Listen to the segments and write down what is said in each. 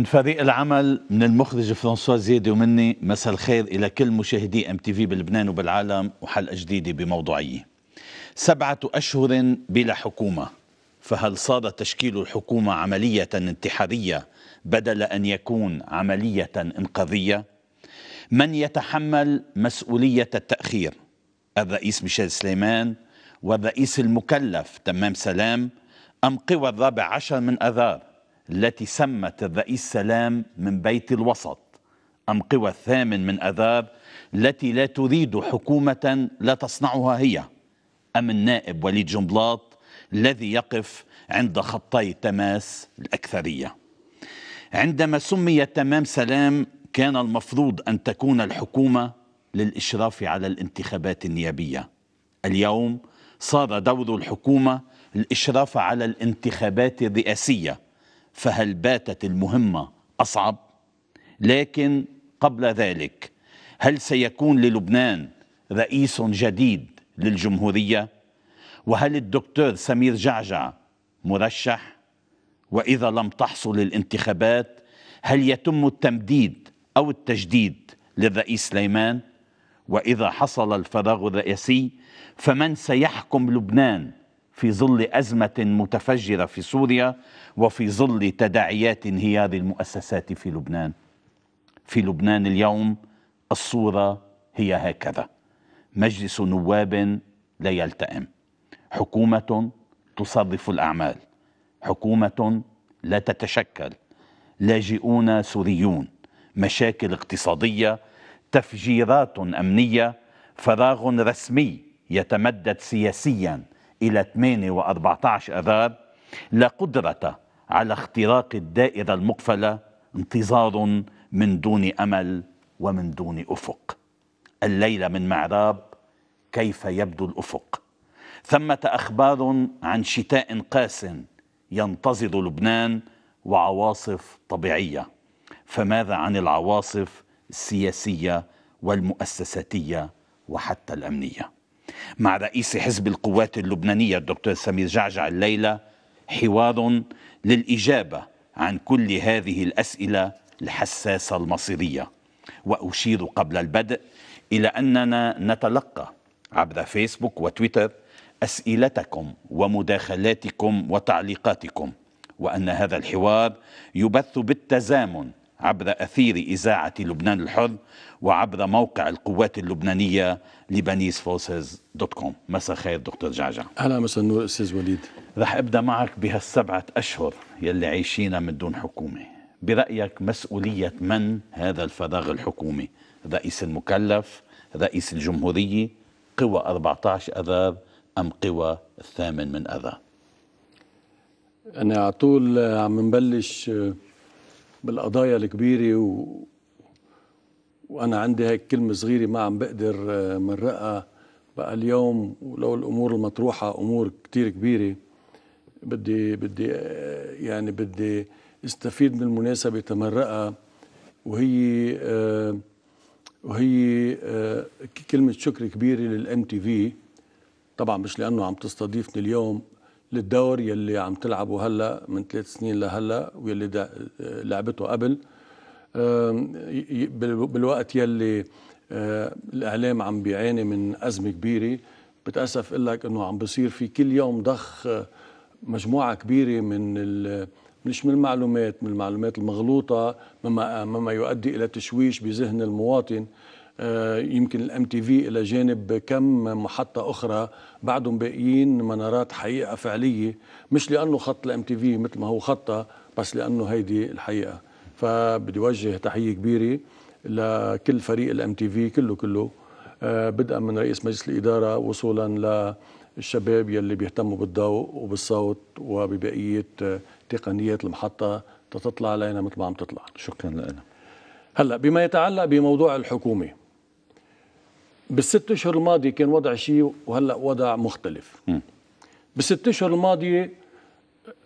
من فريق العمل من المخرج فرانسوا زيدي ومني مساء الخير إلى كل مشاهدي ام تي في بلبنان وبالعالم وحلقة جديدة بموضوعية سبعة أشهر بلا حكومة فهل صار تشكيل الحكومة عملية انتحارية بدل أن يكون عملية إنقاذية؟ من يتحمل مسؤولية التأخير؟ الرئيس ميشيل سليمان والرئيس المكلف تمام سلام أم قوى الرابع عشر من أذار التي سمت الرئيس سلام من بيت الوسط أم قوى الثامن من أذاب التي لا تريد حكومة لا تصنعها هي أم النائب وليد جنبلاط الذي يقف عند خطي تماس الأكثرية عندما سمي تمام سلام كان المفروض أن تكون الحكومة للإشراف على الانتخابات النيابية اليوم صار دور الحكومة الإشراف على الانتخابات الرئاسية فهل باتت المهمة أصعب؟ لكن قبل ذلك هل سيكون للبنان رئيس جديد للجمهورية؟ وهل الدكتور سمير جعجع مرشح؟ وإذا لم تحصل الانتخابات هل يتم التمديد أو التجديد للرئيس سليمان؟ وإذا حصل الفراغ الرئاسي فمن سيحكم لبنان في ظل أزمة متفجرة في سوريا وفي ظل تداعيات انهيار المؤسسات في لبنان في لبنان اليوم الصورة هي هكذا مجلس نواب لا يلتئم حكومة تصرف الأعمال حكومة لا تتشكل لاجئون سوريون مشاكل اقتصادية تفجيرات أمنية فراغ رسمي يتمدد سياسيا إلى 8 و14 آذار لا قدرة على اختراق الدائرة المقفلة انتظار من دون أمل ومن دون أفق الليلة من معراب كيف يبدو الأفق ثمة أخبار عن شتاء قاس ينتظر لبنان وعواصف طبيعية فماذا عن العواصف السياسية والمؤسساتية وحتى الأمنية مع رئيس حزب القوات اللبنانية الدكتور سمير جعجع الليلة حوار للإجابة عن كل هذه الأسئلة الحساسة المصيرية وأشير قبل البدء إلى أننا نتلقى عبر فيسبوك وتويتر أسئلتكم ومداخلاتكم وتعليقاتكم وأن هذا الحوار يبث بالتزامن عبر أثير إذاعة لبنان الحر وعبر موقع القوات اللبنانية لبنيز فورسز دوت كوم مساء خير دكتور جعجع أهلا مساء النور أستاذ وليد رح أبدأ معك بهالسبعة أشهر يلي عايشينها من دون حكومة برأيك مسؤولية من هذا الفراغ الحكومي رئيس المكلف رئيس الجمهورية قوى 14 أذار أم قوى الثامن من أذار أنا على طول عم نبلش بالقضايا الكبيره و... وانا عندي هيك كلمه صغيره ما عم بقدر آه، مرقها بقى اليوم ولو الامور المطروحه امور كتير كبيره بدي بدي آه، يعني بدي استفيد من المناسبه تمرقها وهي آه، وهي كلمه شكر كبيره للام تي في طبعا مش لانه عم تستضيفني اليوم للدور يلي عم تلعبه هلا من ثلاث سنين لهلا واللي لعبته قبل بالوقت يلي الاعلام عم بيعاني من ازمه كبيره بتاسف اقول لك انه عم بصير في كل يوم ضخ آه، مجموعه كبيره من مش من المعلومات من المعلومات المغلوطه مما مما يؤدي الى تشويش بذهن المواطن آه، يمكن الام تي في الى جانب كم محطه اخرى بعدهم باقيين منارات حقيقه فعليه مش لانه خط الام تي في مثل ما هو خطه بس لانه هيدي الحقيقه فبدي وجه تحيه كبيره لكل فريق الام تي في كله كله آه، بدءا من رئيس مجلس الاداره وصولا للشباب يلي بيهتموا بالضوء وبالصوت وببقيه آه، تقنيات المحطه تتطلع علينا مثل ما عم تطلع شكرا لنا هلا بما يتعلق بموضوع الحكومه بالست اشهر الماضيه كان وضع شيء وهلا وضع مختلف بالست اشهر الماضيه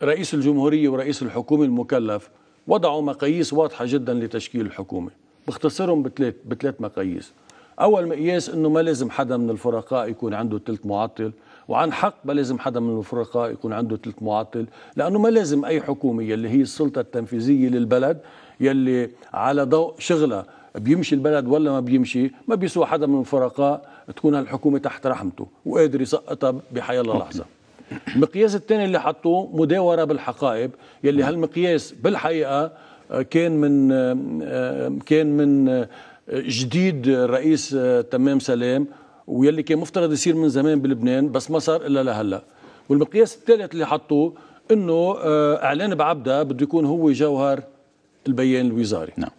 رئيس الجمهوريه ورئيس الحكومه المكلف وضعوا مقاييس واضحه جدا لتشكيل الحكومه بختصرهم بثلاث بثلاث مقاييس اول مقياس انه ما لازم حدا من الفرقاء يكون عنده ثلث معطل وعن حق ما لازم حدا من الفرقاء يكون عنده ثلث معطل لانه ما لازم اي حكومه يلي هي السلطه التنفيذيه للبلد يلي على ضوء شغلها بيمشي البلد ولا ما بيمشي ما بيسوى حدا من الفرقاء تكون هالحكومه تحت رحمته وقادر يسقطها بحي الله لحظه المقياس الثاني اللي حطوه مداوره بالحقائب يلي هالمقياس بالحقيقه آه، كان من آه، آه، كان من جديد الرئيس تمام سلام ويلي كان مفترض يصير من زمان بلبنان بس ما صار الا لهلا والمقياس الثالث اللي حطوه انه اعلان بعبده بده يكون هو جوهر البيان الوزاري نعم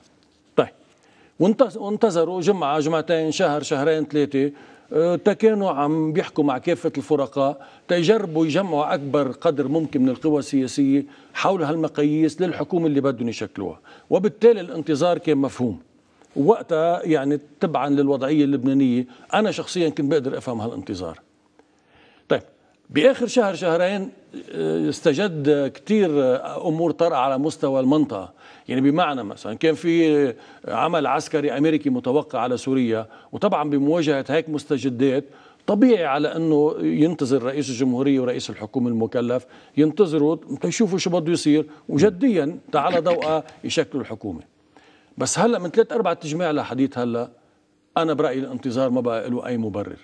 وانتظروا جمعه جمعتين شهر شهرين ثلاثه أه، تكانوا عم بيحكوا مع كافة الفرقاء تجربوا يجمعوا أكبر قدر ممكن من القوى السياسية حول هالمقاييس للحكومة اللي بدهم يشكلوها وبالتالي الانتظار كان مفهوم وقتها يعني تبعا للوضعية اللبنانية أنا شخصيا كنت بقدر أفهم هالانتظار طيب بآخر شهر شهرين أه، استجد كتير أمور طرأ على مستوى المنطقة يعني بمعنى مثلا كان في عمل عسكري امريكي متوقع على سوريا وطبعا بمواجهه هيك مستجدات طبيعي على انه ينتظر رئيس الجمهوريه ورئيس الحكومه المكلف ينتظروا يشوفوا شو بده يصير وجديا تعالى ضوء يشكلوا الحكومه بس هلا من ثلاث اربع تجميع لحديث هلا انا برايي الانتظار ما بقى له اي مبرر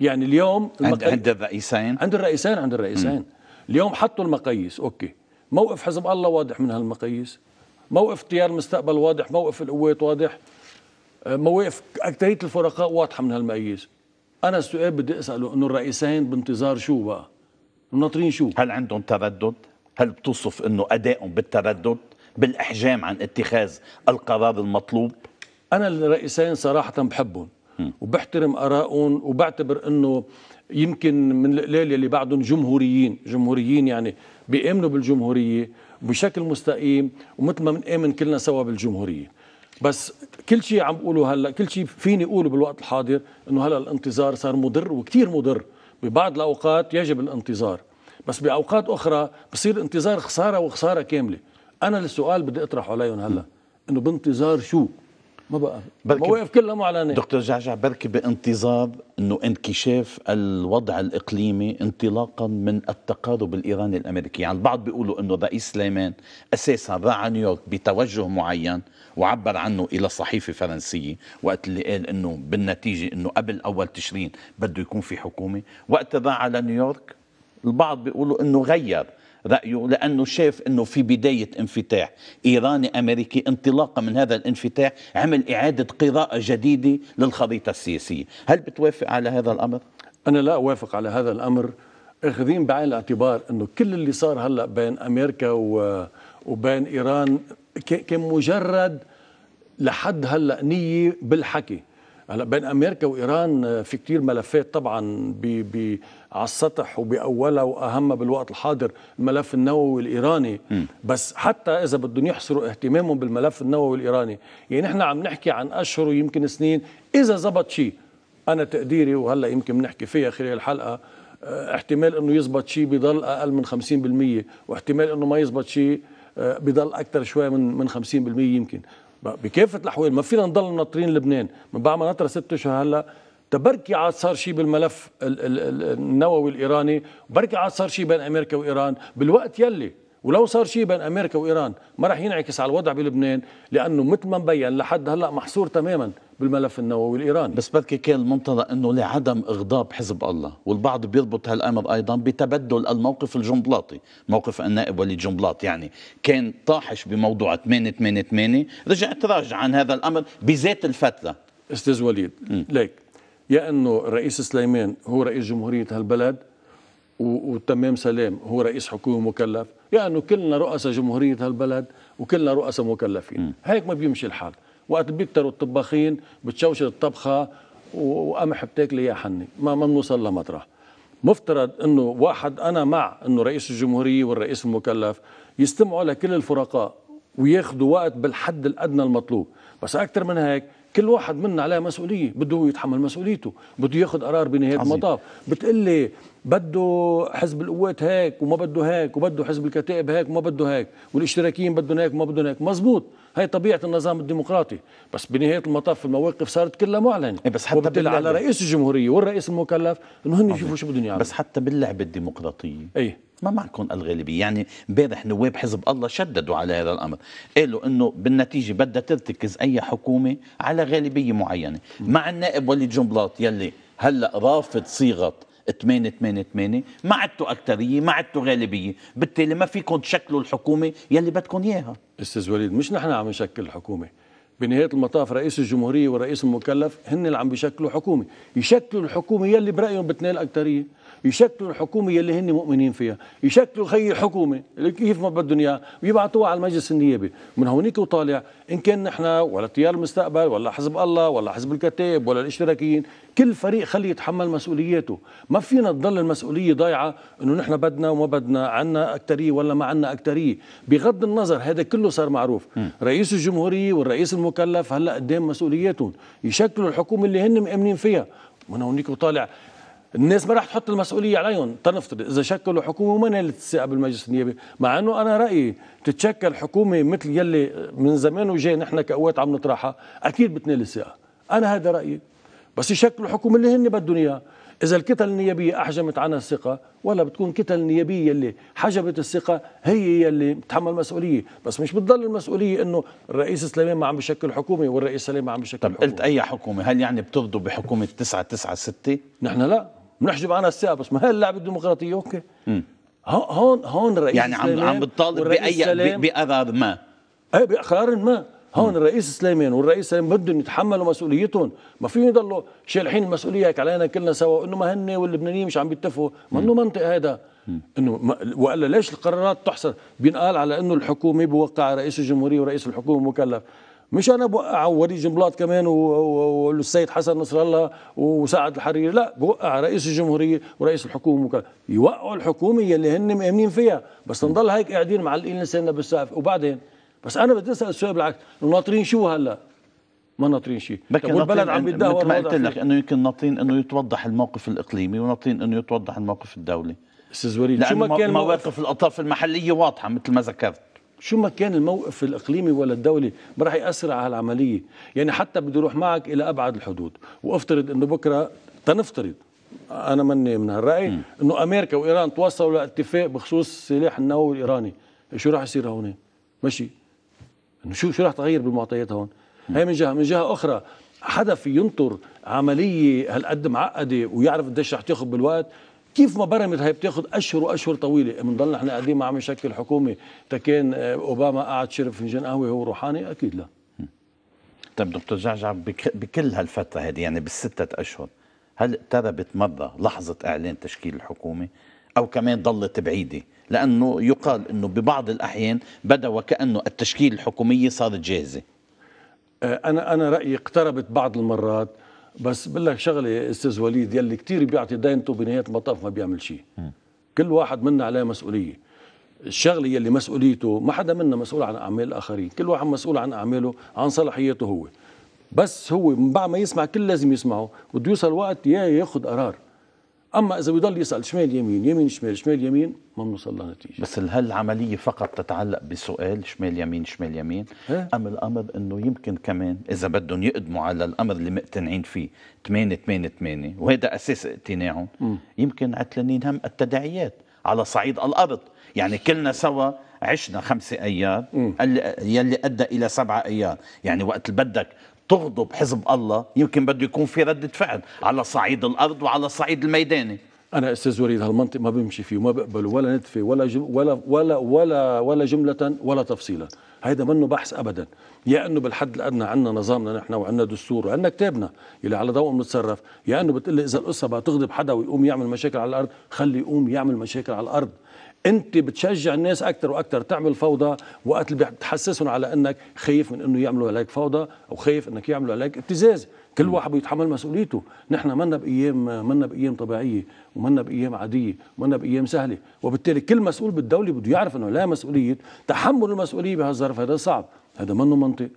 يعني اليوم عند عند الرئيسين عند الرئيسين عند الرئيسين اليوم حطوا المقاييس اوكي موقف حزب الله واضح من هالمقاييس موقف تيار مستقبل واضح موقف القوات واضح آه، مواقف أكترية الفرقاء واضحة من هالمقاييس أنا السؤال بدي أسأله إنه الرئيسين بانتظار شو بقى ناطرين شو هل عندهم تردد هل بتوصف إنه أدائهم بالتردد بالإحجام عن اتخاذ القرار المطلوب أنا الرئيسين صراحة بحبهم وبحترم آرائهم وبعتبر إنه يمكن من القلال اللي بعدهم جمهوريين جمهوريين يعني بيأمنوا بالجمهورية بشكل مستقيم ومثل ما بنآمن كلنا سوا بالجمهورية بس كل شيء عم بقوله هلا كل شيء فيني اقوله بالوقت الحاضر انه هلا الانتظار صار مضر وكثير مضر ببعض الاوقات يجب الانتظار بس باوقات اخرى بصير انتظار خساره وخساره كامله انا السؤال بدي اطرحه عليهم هلا انه بانتظار شو ما بقى مواقف كلها معلنه دكتور جعجع بركي بانتظار انه انكشاف الوضع الاقليمي انطلاقا من التقارب الايراني الامريكي، يعني البعض بيقولوا انه الرئيس سليمان اساسا راح على نيويورك بتوجه معين وعبر عنه الى صحيفه فرنسيه وقت اللي قال انه بالنتيجه انه قبل اول تشرين بده يكون في حكومه، وقت راح على نيويورك البعض بيقولوا انه غير رأيه لأنه شاف أنه في بداية انفتاح إيراني أمريكي انطلاقا من هذا الانفتاح عمل إعادة قراءة جديدة للخريطة السياسية هل بتوافق على هذا الأمر؟ أنا لا أوافق على هذا الأمر اخذين بعين الاعتبار انه كل اللي صار هلا بين امريكا وبين ايران كان مجرد لحد هلا نيه بالحكي هلا بين امريكا وايران آه، في كتير ملفات طبعا بي بي على السطح وباولها واهمها بالوقت الحاضر الملف النووي الايراني م. بس حتى اذا بدهم يحصروا اهتمامهم بالملف النووي الايراني يعني نحن عم نحكي عن اشهر ويمكن سنين اذا زبط شيء انا تقديري وهلا يمكن بنحكي فيها خلال الحلقه آه، احتمال انه يزبط شيء بضل اقل من 50% واحتمال انه ما يزبط شيء آه، بضل اكثر شوي من من 50% يمكن بكافه الاحوال ما فينا نضل ناطرين لبنان من بعد ما نطر ست اشهر هلا تبركي عاد صار شيء بالملف النووي الايراني بركي عاد صار شيء بين امريكا وايران بالوقت يلي ولو صار شيء بين امريكا وايران ما راح ينعكس على الوضع بلبنان لانه مثل ما مبين لحد هلا محصور تماما بالملف النووي الايراني بس بدك كان المنطلق انه لعدم اغضاب حزب الله والبعض بيربط هالامر ايضا بتبدل الموقف الجنبلاطي موقف النائب وليد جنبلاط يعني كان طاحش بموضوع 888 رجع تراجع عن هذا الامر بذات الفتره استاذ وليد ليك يا انه الرئيس سليمان هو رئيس جمهوريه هالبلد وتمام سلام هو رئيس حكومه مكلف يعني كلنا رؤساء جمهوريه هالبلد وكلنا رؤساء مكلفين هيك ما بيمشي الحال وقت بيكتروا الطباخين بتشوشر الطبخه وقمح بتاكلي يا حني ما ما بنوصل لمطرح مفترض انه واحد انا مع انه رئيس الجمهوريه والرئيس المكلف يستمعوا لكل الفرقاء وياخذوا وقت بالحد الادنى المطلوب بس اكثر من هيك كل واحد منا عليه مسؤوليه بده يتحمل مسؤوليته بده ياخذ قرار بنهايه عزيز. المطاف بتقلي بده حزب القوات هيك وما بده هيك وبده حزب الكتائب هيك وما بده هيك والاشتراكيين بدهم هيك وما بدهم هيك مزبوط هي طبيعه النظام الديمقراطي بس بنهايه المطاف المواقف صارت كلها معلنه إيه، بس حتى باللعبة على رئيس الجمهوريه والرئيس المكلف انه هن يشوفوا شو بدهم يعملوا بس حتى باللعبه الديمقراطيه اي ما معكم الغالبيه يعني امبارح نواب حزب الله شددوا على هذا الامر قالوا انه بالنتيجه بدها ترتكز اي حكومه على غالبيه معينه مع النائب وليد جنبلاط يلي هلا رافض صيغه 8 8 8 ما عدتوا أكترية ما عدتوا غالبية بالتالي ما فيكم تشكلوا الحكومة يلي بدكم إياها أستاذ وليد مش نحن عم نشكل الحكومة بنهاية المطاف رئيس الجمهورية ورئيس المكلف هن اللي عم بيشكلوا حكومة يشكلوا الحكومة يلي برأيهم بتنال أكترية يشكلوا الحكومه اللي هن مؤمنين فيها يشكلوا خي الحكومه كيف ما بدهم اياها ويبعتوها على المجلس النيابي من هونيك وطالع ان كان نحن ولا تيار المستقبل ولا حزب الله ولا حزب الكتاب ولا الاشتراكيين كل فريق خلي يتحمل مسؤولياته ما فينا تضل المسؤوليه ضايعه انه نحن بدنا وما بدنا عنا اكتريه ولا ما عنا اكتريه بغض النظر هذا كله صار معروف م. رئيس الجمهوريه والرئيس المكلف هلا قدام مسؤولياتهم يشكلوا الحكومه اللي هن مامنين فيها من هونيك وطالع الناس ما راح تحط المسؤوليه عليهم تنفترض اذا شكلوا حكومه وما نالت الثقه بالمجلس النيابي مع انه انا رايي تتشكل حكومه مثل يلي من زمان وجاي نحن كقوات عم نطرحها اكيد بتنال الثقه انا هذا رايي بس يشكلوا حكومه اللي هن بدهم اياها اذا الكتل النيابيه احجمت عنها الثقه ولا بتكون كتل النيابيه يلي حجبت الثقه هي يلي بتحمل مسؤوليه بس مش بتضل المسؤوليه انه الرئيس سليمان ما عم بشكل حكومه والرئيس سليمان ما عم بشكل طب حكومه طب قلت اي حكومه هل يعني بتفضوا بحكومه 996 نحن لا بنحجب عنها الساعه بس ما هي اللعبه الديمقراطيه اوكي هون هون الرئيس يعني عم عم بتطالب باي بقرار ما ايه بقرار ما هون الرئيس سليمان والرئيس سليمان بدهم يتحملوا مسؤوليتهم ما فيهم يضلوا شالحين المسؤوليه هيك علينا كلنا سوا انه ما هن واللبنانيين مش عم بيتفقوا ما انه منطق هذا انه والا ليش القرارات تحصل بينقال على انه الحكومه بوقع رئيس الجمهوريه ورئيس الحكومه مكلف مش انا بوقع ووليد آه، جنبلاط كمان والسيد حسن نصر الله وسعد الحريري لا بوقع رئيس الجمهوريه ورئيس الحكومه وكذا يوقعوا الحكومه يلي هن مامنين فيها بس نضل هيك قاعدين معلقين لساننا بالسقف وبعدين بس انا بدي اسال السؤال بالعكس ناطرين شو هلا؟ ما ناطرين شيء والبلد عم بيتدهور مثل ما قلت لك انه يمكن ناطرين انه يتوضح الموقف الاقليمي وناطرين انه يتوضح الموقف الدولي استاذ وليد شو ما كان مواقف الاطراف المحليه واضحه مثل ما ذكرت شو ما كان الموقف الاقليمي ولا الدولي ما راح ياثر على العمليه يعني حتى بده يروح معك الى ابعد الحدود وافترض انه بكره تنفترض انا مني من هالراي انه امريكا وايران توصلوا لاتفاق بخصوص السلاح النووي الايراني شو راح يصير هون ماشي انه شو شو راح تغير بالمعطيات هون هي من جهه من جهه اخرى حدا في ينطر عمليه هالقد معقده ويعرف قديش رح تاخذ بالوقت كيف ما برمت هي بتاخذ اشهر واشهر طويله بنضل احنا قاعدين ما عم نشكل حكومه آه، تكين اوباما قاعد شرب فنجان قهوه هو روحاني اكيد لا طيب دكتور جعجع بكل هالفتره هذه يعني بالستة اشهر هل اقتربت مره لحظه اعلان تشكيل الحكومه او كمان ضلت بعيده لانه يقال انه ببعض الاحيان بدا وكانه التشكيل الحكوميه صارت جاهزه آه، انا انا رايي اقتربت بعض المرات بس بقول لك شغله استاذ وليد يلي كثير بيعطي دينته بنهايه المطاف ما بيعمل شيء كل واحد منا عليه مسؤوليه الشغله يلي مسؤوليته ما حدا منا مسؤول عن اعمال الاخرين كل واحد مسؤول عن اعماله عن صلاحيته هو بس هو من بعد ما يسمع كل لازم يسمعه بده يوصل وقت يا ياخذ قرار اما اذا بيضل يسال شمال يمين يمين شمال شمال يمين ما بنوصل لنتيجه بس هل العمليه فقط تتعلق بسؤال شمال يمين شمال يمين إيه؟ ام الامر انه يمكن كمان اذا بدهم يقدموا على الامر اللي مقتنعين فيه 8 8 8 وهذا اساس اقتناعهم يمكن عتلانين هم التداعيات على صعيد الارض يعني كلنا سوا عشنا خمسة ايام يلي ادى الى سبعة ايام يعني وقت بدك تغضب حزب الله يمكن بده يكون في ردة فعل على صعيد الأرض وعلى صعيد الميداني أنا أستاذ وليد هالمنطق ما بمشي فيه وما بقبله ولا نتفة ولا, ولا ولا ولا ولا جملة ولا تفصيلا هيدا منه بحث أبدا يا انه بالحد الادنى عندنا نظامنا نحن وعندنا دستور وعندنا كتابنا اللي على ضوء بنتصرف يا انه بتقول اذا القصه بقى تغضب حدا ويقوم يعمل مشاكل على الارض خلي يقوم يعمل مشاكل على الارض انت بتشجع الناس اكثر واكثر تعمل فوضى وقت اللي بتحسسهم على انك خايف من انه يعملوا عليك فوضى او خايف انك يعملوا عليك ابتزاز كل واحد بيتحمل مسؤوليته نحن منا بايام منا بايام طبيعيه ومنا بايام عاديه ومنا بايام سهله وبالتالي كل مسؤول بالدوله بده يعرف انه لا مسؤوليه تحمل المسؤوليه بهالظرف هذا صعب هذا منه منطق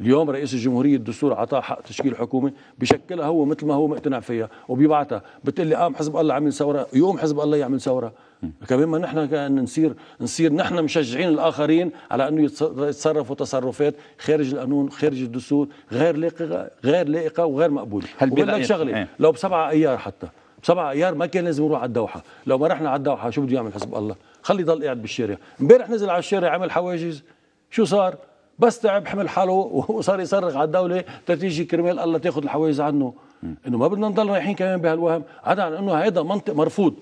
اليوم رئيس الجمهورية الدستور عطاه حق تشكيل حكومة بشكلها هو مثل ما هو مقتنع فيها وبيبعتها بتقول لي قام حزب الله عمل ثورة يوم حزب الله يعمل ثورة كمان ما نحن نصير نصير نحن مشجعين الاخرين على انه يتصرفوا تصرفات خارج القانون خارج الدستور غير لائقه غير لائقه وغير مقبوله هل لك شغله ايه؟ لو بسبعه ايار حتى بسبعة ايار ما كان لازم يروح على الدوحه لو ما رحنا على الدوحه شو بده يعمل حسب الله خلي يضل قاعد بالشارع امبارح نزل على الشارع عمل حواجز شو صار بس تعب حمل حاله وصار يصرخ على الدوله تتيجي كرمال الله تاخذ الحواجز عنه انه ما بدنا نضل رايحين كمان بهالوهم عدا عن انه هذا منطق مرفوض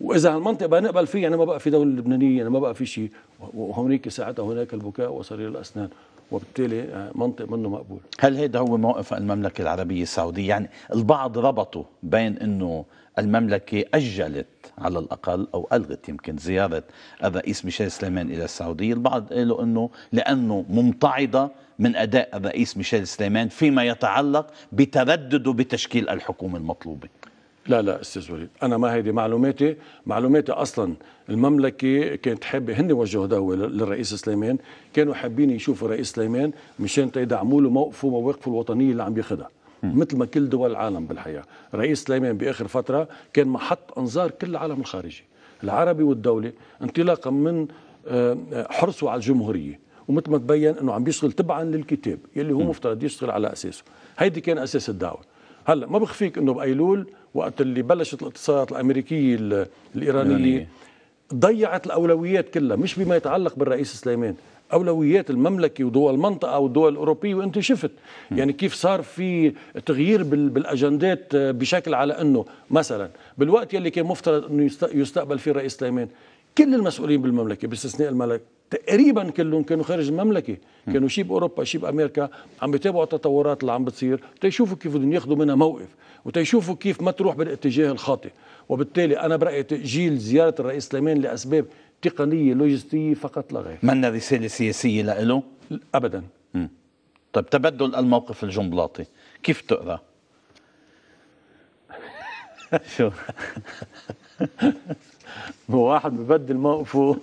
واذا هالمنطق بقى نقبل فيه يعني ما بقى في دوله لبنانيه يعني ما بقى في شيء وهونيك ساعتها هناك البكاء وصرير الاسنان وبالتالي آه، منطق منه مقبول هل هذا هو موقف المملكه العربيه السعوديه يعني البعض ربطوا بين انه المملكة أجلت على الأقل أو ألغت يمكن زيارة الرئيس ميشيل سليمان إلى السعودية البعض قالوا أنه لأنه ممتعضة من أداء الرئيس ميشيل سليمان فيما يتعلق بتردده بتشكيل الحكومة المطلوبة لا لا استاذ وليد انا ما هيدي معلوماتي معلوماتي اصلا المملكه كانت حابه هن وجهوا دعوه للرئيس سليمان كانوا حابين يشوفوا الرئيس سليمان مشان يدعموا له موقفه ومواقفه الوطنيه اللي عم ياخذها مثل ما كل دول العالم بالحقيقه رئيس سليمان باخر فتره كان محط انظار كل العالم الخارجي العربي والدولي انطلاقا من آه، حرصه على الجمهوريه ومثل ما تبين انه عم بيشتغل تبعا للكتاب يلي هو مفترض يشتغل على اساسه هيدي كان اساس الدعوه هلا ما بخفيك انه بايلول وقت اللي بلشت الاتصالات الامريكيه الايرانيه ضيعت الاولويات كلها مش بما يتعلق بالرئيس سليمان اولويات المملكه ودول المنطقه والدول الاوروبيه وانت شفت يعني كيف صار في تغيير بالاجندات آه، بشكل على انه مثلا بالوقت يلي كان مفترض انه يستقبل فيه الرئيس سليمان كل المسؤولين بالمملكه باستثناء الملك تقريبا كلهم كانوا خارج المملكه كانوا شيء باوروبا شيء بامريكا عم بيتابعوا التطورات اللي عم بتصير تيشوفوا كيف بدهم ياخذوا منها موقف وتيشوفوا كيف ما تروح بالاتجاه الخاطئ وبالتالي انا برايي تاجيل زياره الرئيس سليمان لاسباب تقنيه لوجستيه فقط لا غير منا رساله سياسيه لإله؟ ابدا طيب تبدل الموقف الجنبلاطي كيف تقرا؟ شو واحد ببدل موقفه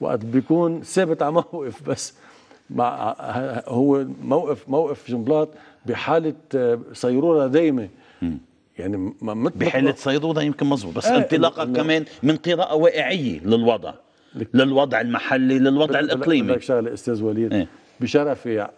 وقت بيكون ثابت على موقف بس مع هو موقف موقف جنبلاط بحاله سيروره آه، دايمه يعني بحاله سيروره يمكن مزبوط بس آه انطلاقا كمان من قراءه واقعيه للوضع للوضع المحلي للوضع الاقليمي بدك شغله استاذ وليد ايه؟ بشرفي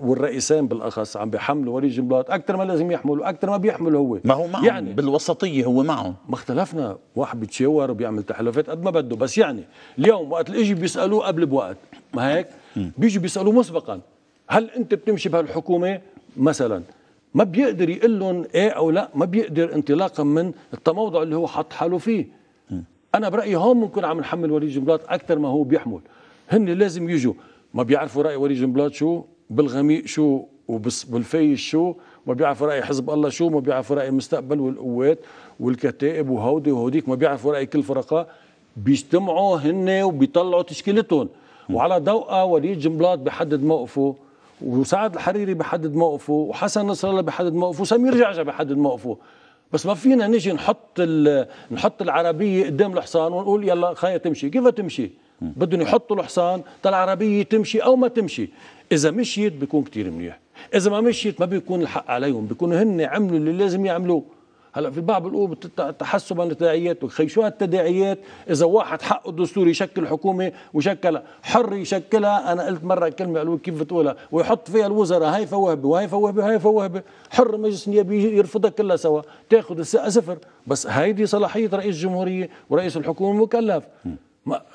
والرئيسين بالاخص عم بيحملوا وليد جنبلاط اكثر ما لازم يحملوا اكثر ما بيحمل هو ما هو معهم يعني بالوسطيه هو معهم ما اختلفنا واحد بيتشاور وبيعمل تحالفات قد ما بده بس يعني اليوم وقت اللي اجي بيسالوه قبل بوقت ما هيك بيجوا بيسالوه مسبقا هل انت بتمشي بهالحكومه مثلا ما بيقدر يقول لهم ايه او لا ما بيقدر انطلاقا من التموضع اللي هو حط حاله فيه م. انا برايي هون بنكون عم نحمل وليد جنبلاط اكثر ما هو بيحمل هن لازم يجوا ما بيعرفوا راي وليد جنبلاط شو بالغميق شو وبالفيش شو ما بيعرفوا راي حزب الله شو ما بيعرفوا راي المستقبل والقوات والكتائب وهودي وهوديك ما بيعرفوا راي كل فرقة بيجتمعوا هن وبيطلعوا تشكيلتهم وعلى ضوءها وليد جنبلاط بحدد موقفه وسعد الحريري بحدد موقفه وحسن نصر الله بحدد موقفه وسمير جعجع بحدد موقفه بس ما فينا نجي نحط نحط العربيه قدام الحصان ونقول يلا خيها تمشي كيف تمشي بدهم يحطوا الحصان العربية تمشي أو ما تمشي إذا مشيت بيكون كتير منيح إذا ما مشيت ما بيكون الحق عليهم بيكونوا هن عملوا اللي لازم يعملوه هلا في البعض بيقول تحسبا للتداعيات وخي شو هالتداعيات اذا واحد حقه الدستوري يشكل حكومه وشكلها حر يشكلها انا قلت مره كلمه قالوا كيف بتقولها ويحط فيها الوزراء هاي فوهبه وهي فوهبه هاي فوهبه حر مجلس نيابي يرفضها كلها سوا تاخذ الثقه صفر بس هيدي صلاحيه رئيس الجمهوريه ورئيس الحكومه مكلف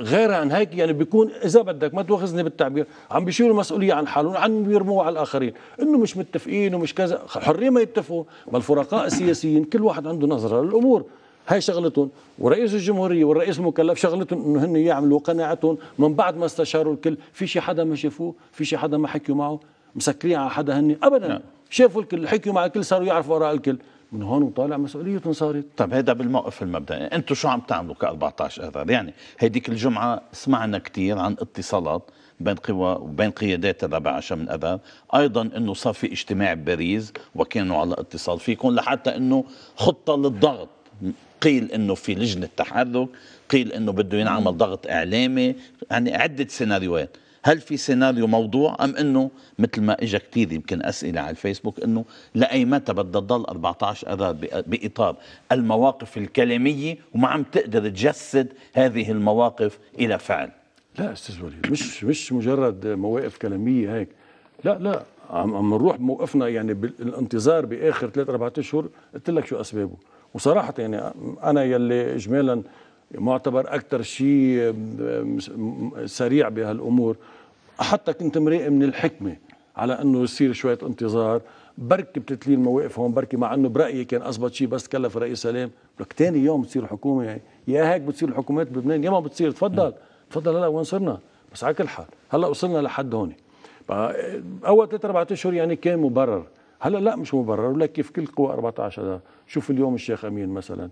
غير عن هيك يعني بيكون اذا بدك ما تواخذني بالتعبير عم بيشيلوا المسؤوليه عن حالهم عم بيرموها على الاخرين انه مش متفقين ومش كذا حريه ما يتفقوا ما الفرقاء السياسيين كل واحد عنده نظره للامور هاي شغلتهم ورئيس الجمهورية والرئيس المكلف شغلتهم انه هن يعملوا قناعتهم من بعد ما استشاروا الكل في شي حدا ما شافوه في شي حدا ما حكيوا معه مسكرين على حدا هن ابدا نعم. شافوا الكل حكيوا مع الكل صاروا يعرفوا اراء الكل من هون وطالع مسؤولية صارت طب هيدا بالموقف المبدئي انتم شو عم تعملوا ك 14 اذار يعني هيديك الجمعه سمعنا كثير عن اتصالات بين قوى وبين قيادات الرابع عشر من اذار ايضا انه صار في اجتماع بباريس وكانوا على اتصال فيكم لحتى انه خطه للضغط قيل انه في لجنه تحرك قيل انه بده ينعمل ضغط اعلامي يعني عده سيناريوهات هل في سيناريو موضوع أم أنه مثل ما اجى كثير يمكن أسئلة على الفيسبوك أنه لأي متى بدها تضل 14 أذار بإطار المواقف الكلامية وما عم تقدر تجسد هذه المواقف إلى فعل لا استاذ وليد مش مش مجرد مواقف كلاميه هيك لا لا عم عم نروح موقفنا يعني بالانتظار باخر ثلاث اربع اشهر قلت لك شو اسبابه وصراحه يعني انا يلي اجمالا معتبر اكثر شيء سريع بهالامور حتى كنت مراقب من الحكمه على انه يصير شويه انتظار بركي بتتلين المواقف هون بركي مع انه برايي كان اضبط شيء بس كلف الرئيس سلام لك ثاني يوم بتصير الحكومه يعني يا هيك بتصير الحكومات بلبنان يا ما بتصير تفضل نعم. تفضل هلا وين صرنا بس على كل حال هلا وصلنا لحد هون اول ثلاث اربع اشهر يعني كان مبرر هلا لا مش مبرر ولا كيف كل قوى 14 شوف اليوم الشيخ امين مثلا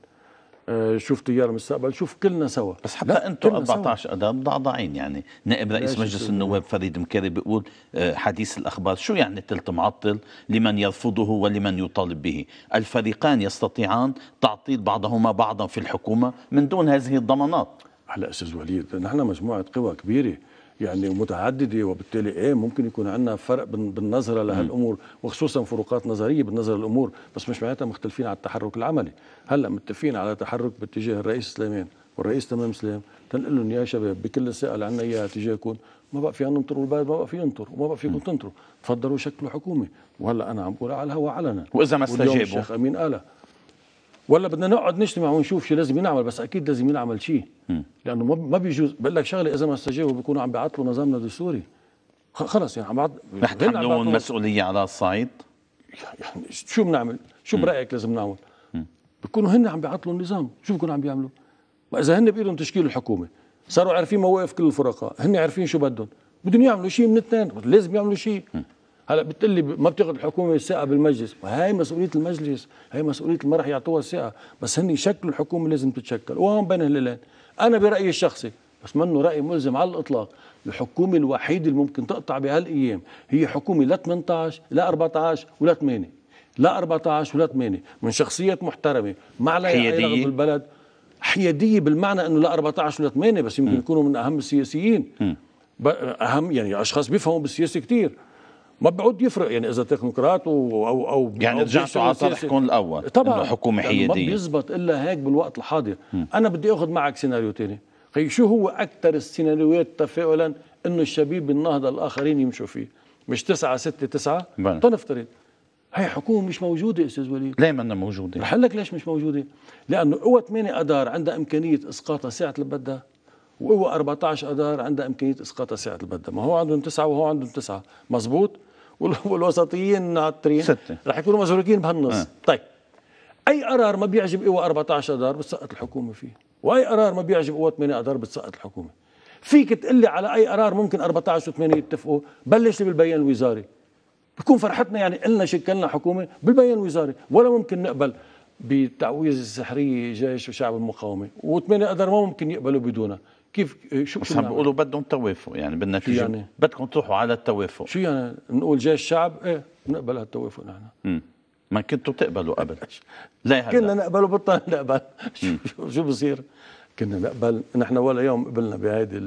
آه، شوف تيار المستقبل شوف كلنا سوا بس حتى انتم 14 ادم ضعضعين يعني نائب رئيس مجلس النواب فريد مكاري بيقول آه، حديث الاخبار شو يعني تلت معطل لمن يرفضه ولمن يطالب به الفريقان يستطيعان تعطيل بعضهما بعضا في الحكومه من دون هذه الضمانات هلا استاذ وليد نحن مجموعه قوى كبيره يعني متعدده وبالتالي ايه ممكن يكون عندنا فرق بالنظره لهالامور وخصوصا فروقات نظريه بالنظر للامور بس مش معناتها مختلفين على التحرك العملي هلا متفقين على تحرك باتجاه الرئيس سليمان والرئيس تمام سليم تنقول لهم يا شباب بكل الثقه اللي عندنا اياها تجاهكم ما بقى في ننطروا البلد ما بقى في ينطر وما بقى فيكم تنطروا تفضلوا شكلوا حكومه وهلا انا عم بقول على الهواء علنا واذا ما استجابوا الشيخ امين قالها ولا بدنا نقعد نجتمع ونشوف شو لازم ينعمل بس اكيد لازم ينعمل شيء لانه ما بيجوز بقول لك شغله اذا ما استجابوا بيكونوا عم بيعطلوا نظامنا الدستوري خلص يعني عم بعض رح تحملون مسؤوليه على الصعيد يعني شو بنعمل شو برايك لازم نعمل بيكونوا هن عم بيعطلوا النظام شو بيكونوا عم بيعملوا واذا هن بايدهم تشكيل الحكومه صاروا عارفين مواقف كل الفرقاء هن عارفين شو بدهم بدهم يعملوا شيء من اثنين لازم يعملوا شيء هلا بتقلي ما بتاخذ الحكومه الثقه بالمجلس وهي مسؤوليه المجلس هي مسؤوليه ما راح يعطوها الثقه بس هن يشكلوا الحكومه لازم تتشكل وهون بين هلالين انا برايي الشخصي بس منه راي ملزم على الاطلاق الحكومه الوحيده اللي ممكن تقطع بهالايام هي حكومه لا 18 لا 14 ولا 8 لا 14 ولا 8 من شخصيات محترمه ما عليها حياديه بالبلد حياديه بالمعنى انه لا 14 ولا 8 بس يمكن يكونوا من اهم السياسيين اهم يعني اشخاص بيفهموا بالسياسه كثير ما بيعود يفرق يعني اذا تكنوقراط او او يعني رجعتوا على طرحكم الاول طبعا حكومه يعني حياديه ما بيزبط الا هيك بالوقت الحاضر م. انا بدي اخذ معك سيناريو ثاني خي شو هو اكثر السيناريوهات تفاؤلا انه الشبيب بالنهضه الاخرين يمشوا فيه مش 9 6 9 تنفترض هي حكومه مش موجوده استاذ وليد ليه ما موجوده؟ رح لك ليش مش موجوده؟ لانه قوى 8 اذار عندها امكانيه اسقاطها ساعه اللي بدها وقوى 14 اذار عندها امكانيه اسقاطها ساعه اللي بدها، ما هو عندهم تسعه وهو عندهم تسعه، مزبوط؟ والوسطيين ستة رح يكونوا مزروقين بهالنص آه. طيب اي قرار ما بيعجب قوى 14 اذار بتسقط الحكومه فيه واي قرار ما بيعجب قوى 8 اذار بتسقط الحكومه فيك تقلي على اي قرار ممكن 14 و8 يتفقوا بلش لي بالبيان الوزاري بكون فرحتنا يعني قلنا شكلنا حكومه بالبيان الوزاري ولا ممكن نقبل بتعويذ السحريه جيش وشعب المقاومه و8 اذار ما ممكن يقبلوا بدونها كيف آه، شو بس عم بيقولوا بدهم توافق يعني بالنتيجه يعني؟ بدكم تروحوا على التوافق شو يعني نقول جيش الشعب ايه بنقبل على التوافق نحن ما كنتوا تقبلوا قبل لا هلا كنا نقبل وبطلنا نقبل شو بصير كنا نقبل نحن ولا يوم قبلنا بهيدي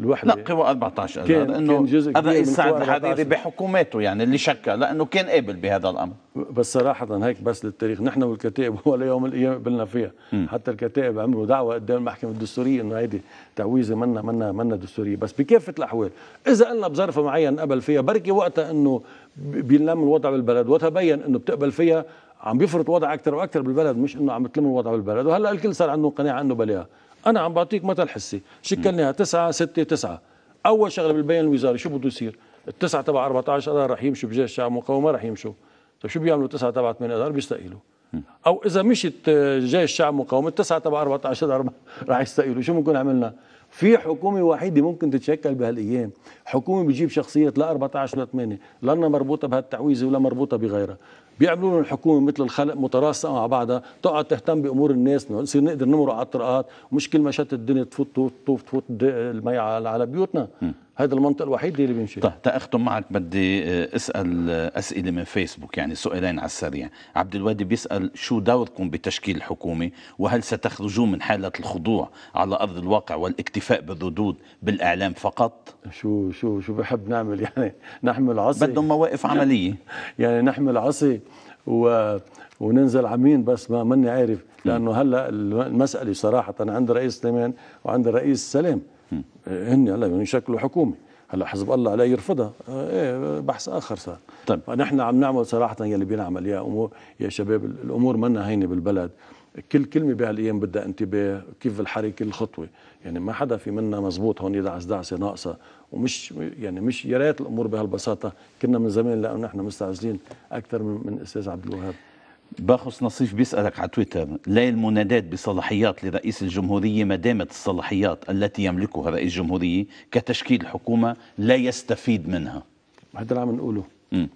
الوحده لا قوى 14000 كان انه جزء الرئيس سعد الحريري بحكوماته يعني اللي شكا لانه كان قابل بهذا الامر بس صراحه هيك بس للتاريخ نحن والكتائب ولا يوم من الايام قبلنا فيها م. حتى الكتائب عملوا دعوه قدام المحكمه الدستوريه انه هيدي تعويزه منا منا منا دستوريه بس بكافه الاحوال اذا قلنا بظرف معين قبل فيها بركي وقتها انه بينلم الوضع بالبلد وتبين انه بتقبل فيها عم بيفرط وضع اكثر واكثر بالبلد مش انه عم تلم الوضع بالبلد وهلا الكل صار عنده قناعه انه بلاها انا عم بعطيك مثل حسي شكلناها 9 6 9 اول شغله بالبيان الوزاري شو بده يصير التسعه تبع 14 اذار رح يمشوا بجيش الشعب المقاومه رح يمشوا طيب شو بيعملوا التسعه تبع 8 اذار بيستقيلوا او اذا مشت آه، جيش الشعب المقاومه التسعه تبع 14 اذار رح يستقيلوا شو بنكون عملنا في حكومه وحيده ممكن تتشكل بهالايام حكومه بتجيب شخصيات لا 14 ولا 8 لانها مربوطه بهالتعويذه ولا مربوطه بغيرها بيعملوا الحكومه مثل الخلق متراصقه مع بعضها تقعد تهتم بامور الناس نصير نقدر نمرق على الطرقات ومش كل ما شت الدنيا تفوت تفوت تفوت المي على بيوتنا هذا المنطق الوحيد اللي بيمشي طيب تأختم معك بدي آه، اسال آه، اسئله من فيسبوك يعني سؤالين على السريع عبد الوادي بيسال شو دوركم بتشكيل الحكومه وهل ستخرجون من حاله الخضوع على ارض الواقع والاكتفاء بالردود بالاعلام فقط شو شو شو بحب نعمل يعني نحمل عصي بدهم مواقف عمليه يعني نحمل عصي و وننزل عمين بس ما مني عارف لانه هلا المساله صراحه عند رئيس سليمان وعند الرئيس سلام هن هلا يشكلوا يعني حكومه هلا حزب الله لا يرفضها ايه بحث اخر صار طيب فنحن عم نعمل صراحه يلي بنعمل يا امور يا شباب الامور منا هينه بالبلد كل كلمة بهالايام بدها انتباه كيف الحري كل خطوة يعني ما حدا في منا مزبوط هون يدعس دعسة ناقصة ومش يعني مش يا ريت الامور بهالبساطة كنا من زمان لانه نحن مستعجلين اكثر من استاذ عبد الوهاب باخص نصيف بيسألك على تويتر لا المنادات بصلاحيات لرئيس الجمهورية ما دامت الصلاحيات التي يملكها رئيس الجمهورية كتشكيل الحكومة لا يستفيد منها هذا اللي عم نقوله هذا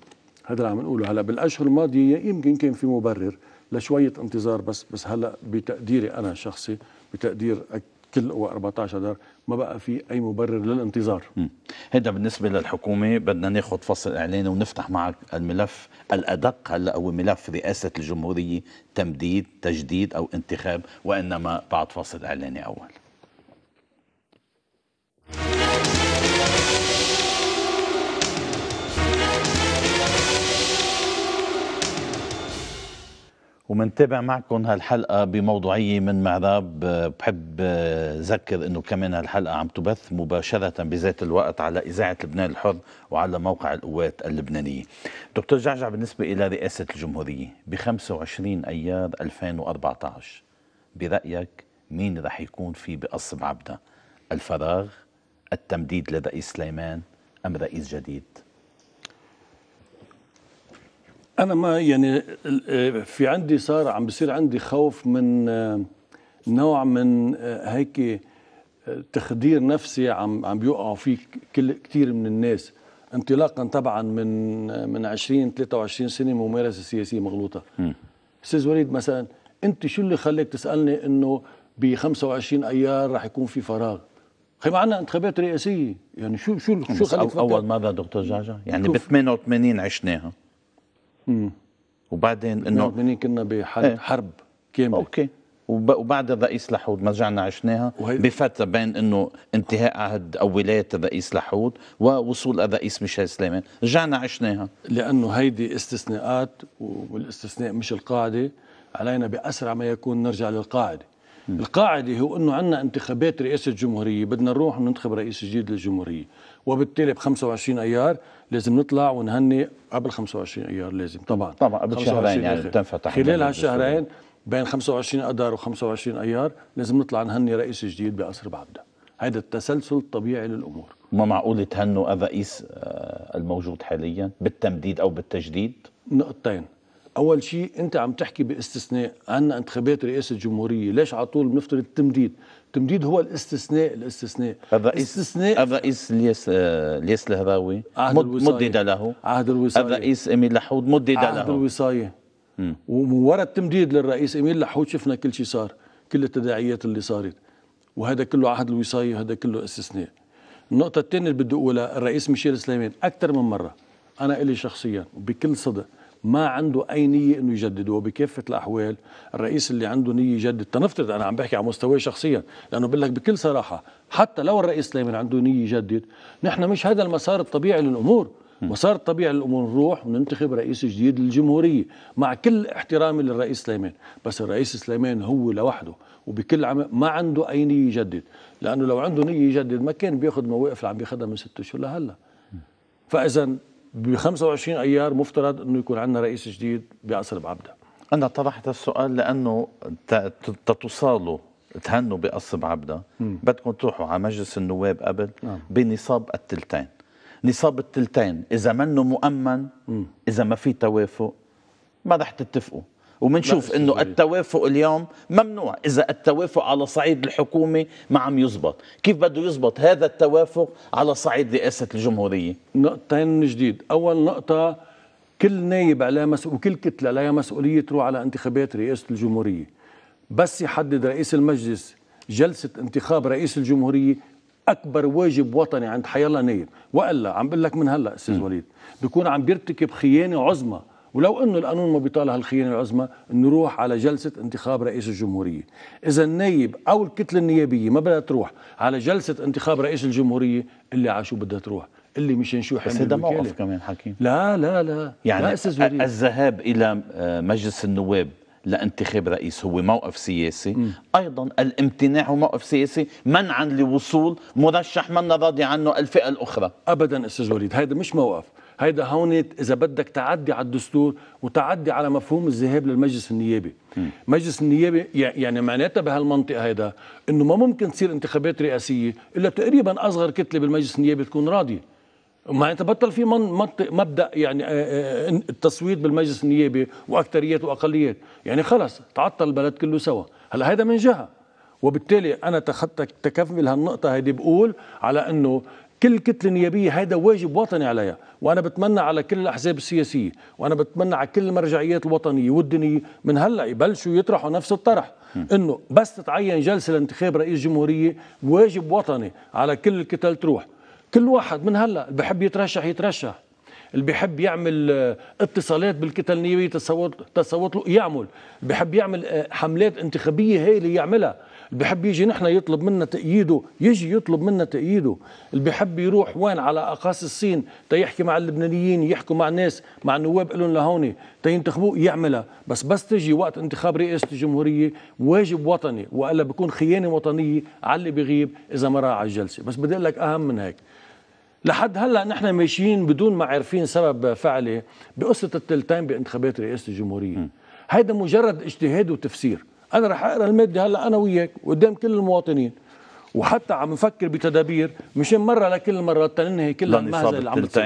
اللي عم نقوله هلا بالاشهر الماضيه يمكن كان في مبرر لشويه انتظار بس بس هلا بتقديري انا شخصي بتقدير كل القوى 14 دار ما بقى في اي مبرر للانتظار هذا بالنسبه للحكومه بدنا ناخذ فصل اعلاني ونفتح معك الملف الادق هلا هو ملف رئاسه الجمهوريه تمديد تجديد او انتخاب وانما بعد فصل اعلاني اول ومنتابع معكم هالحلقة بموضوعية من معراب بحب ذكر أنه كمان هالحلقة عم تبث مباشرة بذات الوقت على إذاعة لبنان الحر وعلى موقع القوات اللبنانية دكتور جعجع بالنسبة إلى رئاسة الجمهورية ب 25 أيار 2014 برأيك مين رح يكون في بقصب عبده الفراغ التمديد لرئيس سليمان أم رئيس جديد انا ما يعني في عندي صار عم بصير عندي خوف من نوع من هيك تخدير نفسي عم عم بيوقعوا فيه كل كثير من الناس انطلاقا طبعا من من 20 23 سنه ممارسه سياسيه مغلوطه استاذ وليد مثلا انت شو اللي خليك تسالني انه ب 25 ايار رح يكون في فراغ ما معنا انتخابات رئاسيه يعني شو شو شو خليك اول ماذا دكتور جعجع يعني ب 88 عشناها وبعدين انه منين كنا بحرب ايه. حرب كامله اوكي وبعد الرئيس لحود ما رجعنا عشناها بفتره بين انه انتهاء عهد او ولايه الرئيس لحود ووصول الرئيس ميشيل سليمان، رجعنا عشناها لانه هيدي استثناءات والاستثناء مش القاعده، علينا باسرع ما يكون نرجع للقاعده القاعدة هو أنه عندنا انتخابات رئاسة الجمهورية بدنا نروح وننتخب رئيس جديد للجمهورية وبالتالي ب 25 أيار لازم نطلع ونهني قبل 25 أيار لازم طبعا طبعا قبل شهرين يعني تنفتح خلال هالشهرين بين 25 اذار و و25 أيار لازم نطلع نهني رئيس جديد بقصر بعبده هذا التسلسل الطبيعي للأمور ما معقول تهنوا الرئيس آه، الموجود حاليا بالتمديد أو بالتجديد نقطتين اول شيء انت عم تحكي باستثناء عندنا انتخابات رئاسه الجمهوريه ليش على طول بنفترض التمديد التمديد هو الاستثناء الاستثناء الرئيس استثناء الرئيس الياس الياس الهراوي مدد له عهد الوصايه الرئيس اميل لحود مدد له عهد الوصايه ومن وراء التمديد للرئيس اميل لحود شفنا كل شيء صار كل التداعيات اللي صارت وهذا كله عهد الوصايه وهذا كله استثناء النقطة الثانية اللي بدي أقولها الرئيس ميشيل سليمان أكثر من مرة أنا إلي شخصيا بكل صدق ما عنده اي نيه انه يجدد وبكافه الاحوال الرئيس اللي عنده نيه يجدد تنفترض انا عم بحكي على مستوى شخصيا لانه بقول لك بكل صراحه حتى لو الرئيس سليمان عنده نيه يجدد نحن مش هذا المسار الطبيعي للامور مسار الطبيعي للامور نروح وننتخب رئيس جديد للجمهوريه مع كل احترامي للرئيس سليمان بس الرئيس سليمان هو لوحده وبكل عم ما عنده اي نيه يجدد لانه لو عنده نيه يجدد ما كان بياخذ مواقف اللي عم بياخذها من ست اشهر لهلا فاذا ب 25 ايار مفترض انه يكون عندنا رئيس جديد بقصر بعبده انا طرحت السؤال لانه تتصالوا تهنوا بقصر بعبده بدكم تروحوا على مجلس النواب قبل آه. بنصاب التلتين نصاب التلتين اذا منه مؤمن اذا ما في توافق ما رح تتفقوا وبنشوف انه التوافق اليوم ممنوع اذا التوافق على صعيد الحكومه ما عم يزبط كيف بده يزبط هذا التوافق على صعيد رئاسه الجمهوريه نقطتين جديد اول نقطه كل نايب على مسؤول وكل كتله عليها مسؤوليه تروح على انتخابات رئاسه الجمهوريه بس يحدد رئيس المجلس جلسه انتخاب رئيس الجمهوريه اكبر واجب وطني عند حيالله نايب والا عم بقول لك من هلا استاذ وليد بيكون عم بيرتكب خيانه عظمى ولو انه القانون ما بيطالع الخيانه العظمى نروح على جلسه انتخاب رئيس الجمهوريه اذا النايب او الكتله النيابيه ما بدها تروح على جلسه انتخاب رئيس الجمهوريه اللي على شو بدها تروح اللي مشان شو حمل بس هذا موقف كمان حكيم لا لا لا يعني لا الذهاب الى آه، مجلس النواب لانتخاب رئيس هو موقف سياسي م. ايضا الامتناع هو موقف سياسي منعا لوصول مرشح منا راضي عنه الفئه الاخرى ابدا استاذ وليد هذا مش موقف هيدا هون اذا بدك تعدي على الدستور وتعدي على مفهوم الذهاب للمجلس النيابي م. مجلس النيابي يعني معناتها بهالمنطق هيدا انه ما ممكن تصير انتخابات رئاسيه الا تقريبا اصغر كتله بالمجلس النيابي تكون راضيه معناتها بطل في منطق مبدا يعني التصويت بالمجلس النيابي واكثريات واقليات يعني خلص تعطل البلد كله سوا هلا هيدا من جهه وبالتالي انا تكمل هالنقطه هيدي بقول على انه كل كتلة نيابية هذا واجب وطني عليها وأنا بتمنى على كل الأحزاب السياسية وأنا بتمنى على كل المرجعيات الوطنية والدينية من هلأ يبلشوا يطرحوا نفس الطرح أنه بس تتعين جلسة لانتخاب رئيس جمهورية واجب وطني على كل الكتل تروح كل واحد من هلأ اللي بحب يترشح يترشح اللي بحب يعمل آه، اتصالات بالكتل النيابية تصوت تصوت له يعمل اللي بحب يعمل آه، حملات انتخابية هي اللي يعملها اللي بيحب يجي نحن يطلب منا تأييده يجي يطلب منا تأييده اللي بيحب يروح وين على أقاصي الصين تيحكي مع اللبنانيين يحكوا مع الناس مع النواب لهم لهون تينتخبوه يعملها بس بس تجي وقت انتخاب رئاسة الجمهورية واجب وطني وإلا بكون خيانة وطنية على اللي بيغيب إذا ما راح على الجلسة بس بدي أقول لك أهم من هيك لحد هلا نحن ماشيين بدون ما عارفين سبب فعلي بقصه التلتين بانتخابات رئاسه الجمهوريه هيدا مجرد اجتهاد وتفسير انا رح اقرا الماده هلا انا وياك قدام كل المواطنين وحتى عم نفكر بتدابير مشان مره لكل مره تننهي كل المهزله اللي عم بتصير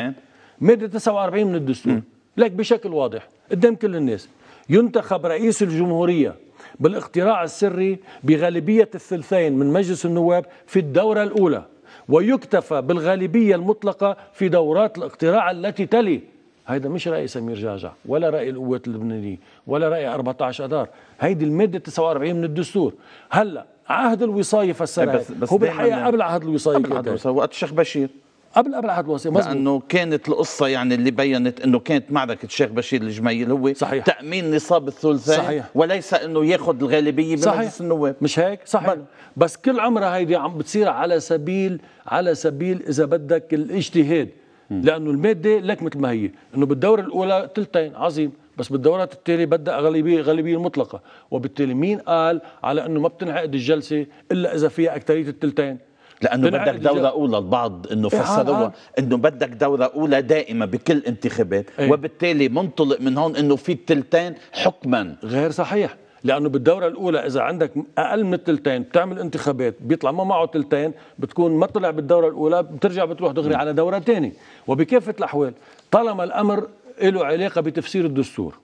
ماده 49 من الدستور لك بشكل واضح قدام كل الناس ينتخب رئيس الجمهوريه بالاقتراع السري بغالبيه الثلثين من مجلس النواب في الدوره الاولى ويكتفى بالغالبيه المطلقه في دورات الاقتراع التي تلي هيدا مش راي سمير جعجع ولا راي القوات اللبنانيه ولا راي 14 اذار هيدي الماده 49 من الدستور هلا عهد الوصايه فسرها إيه، بس, بس هو بالحقيقه قبل عهد الوصايه قبل عهد الوصايه وقت الشيخ بشير قبل قبل عهد الوصايه مظبوط لانه كانت القصه يعني اللي بينت انه كانت معركه الشيخ بشير الجميل هو صحيح. تامين نصاب الثلثين صحيح. وليس انه ياخذ الغالبيه بمجلس النواب مش هيك صحيح بل. بس كل عمرها هيدي عم بتصير على سبيل على سبيل اذا بدك الاجتهاد لانه الماده لك مثل ما هي انه بالدوره الاولى ثلثين عظيم بس بالدورات التالية بدها غالبية غالبية مطلقة وبالتالي مين قال على أنه ما بتنعقد الجلسة إلا إذا فيها أكترية التلتين لانه بدك دوره اولى البعض انه إيه، فسروها آه، آه. انه بدك دوره اولى دائمه بكل انتخابات أيه. وبالتالي منطلق من هون انه في الثلثين حكما غير صحيح لانه بالدوره الاولى اذا عندك اقل من الثلثين بتعمل انتخابات بيطلع ما معه ثلثين بتكون ما طلع بالدوره الاولى بترجع بتروح دغري على دوره ثانيه وبكافه الاحوال طالما الامر له علاقه بتفسير الدستور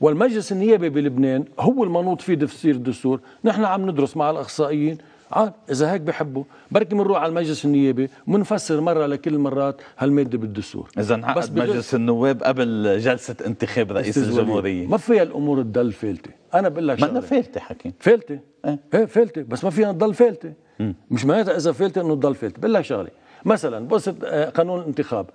والمجلس النيابي بلبنان هو المنوط فيه تفسير الدستور نحن عم ندرس مع الاخصائيين عاد آه، اذا هيك بحبوا بركي بنروح على المجلس النيابي وبنفسر مره لكل مرات هالماده بالدستور اذا بس مجلس النواب قبل جلسه انتخاب رئيس الجمهوريه ما فيها الامور تضل فالته انا بقول لك ما فالته حكي فالته ايه, ايه فالته بس ما فيها تضل فالته مش معناتها اذا فالته انه تضل فالته بقول لك شغله مثلا بص آه، قانون الانتخاب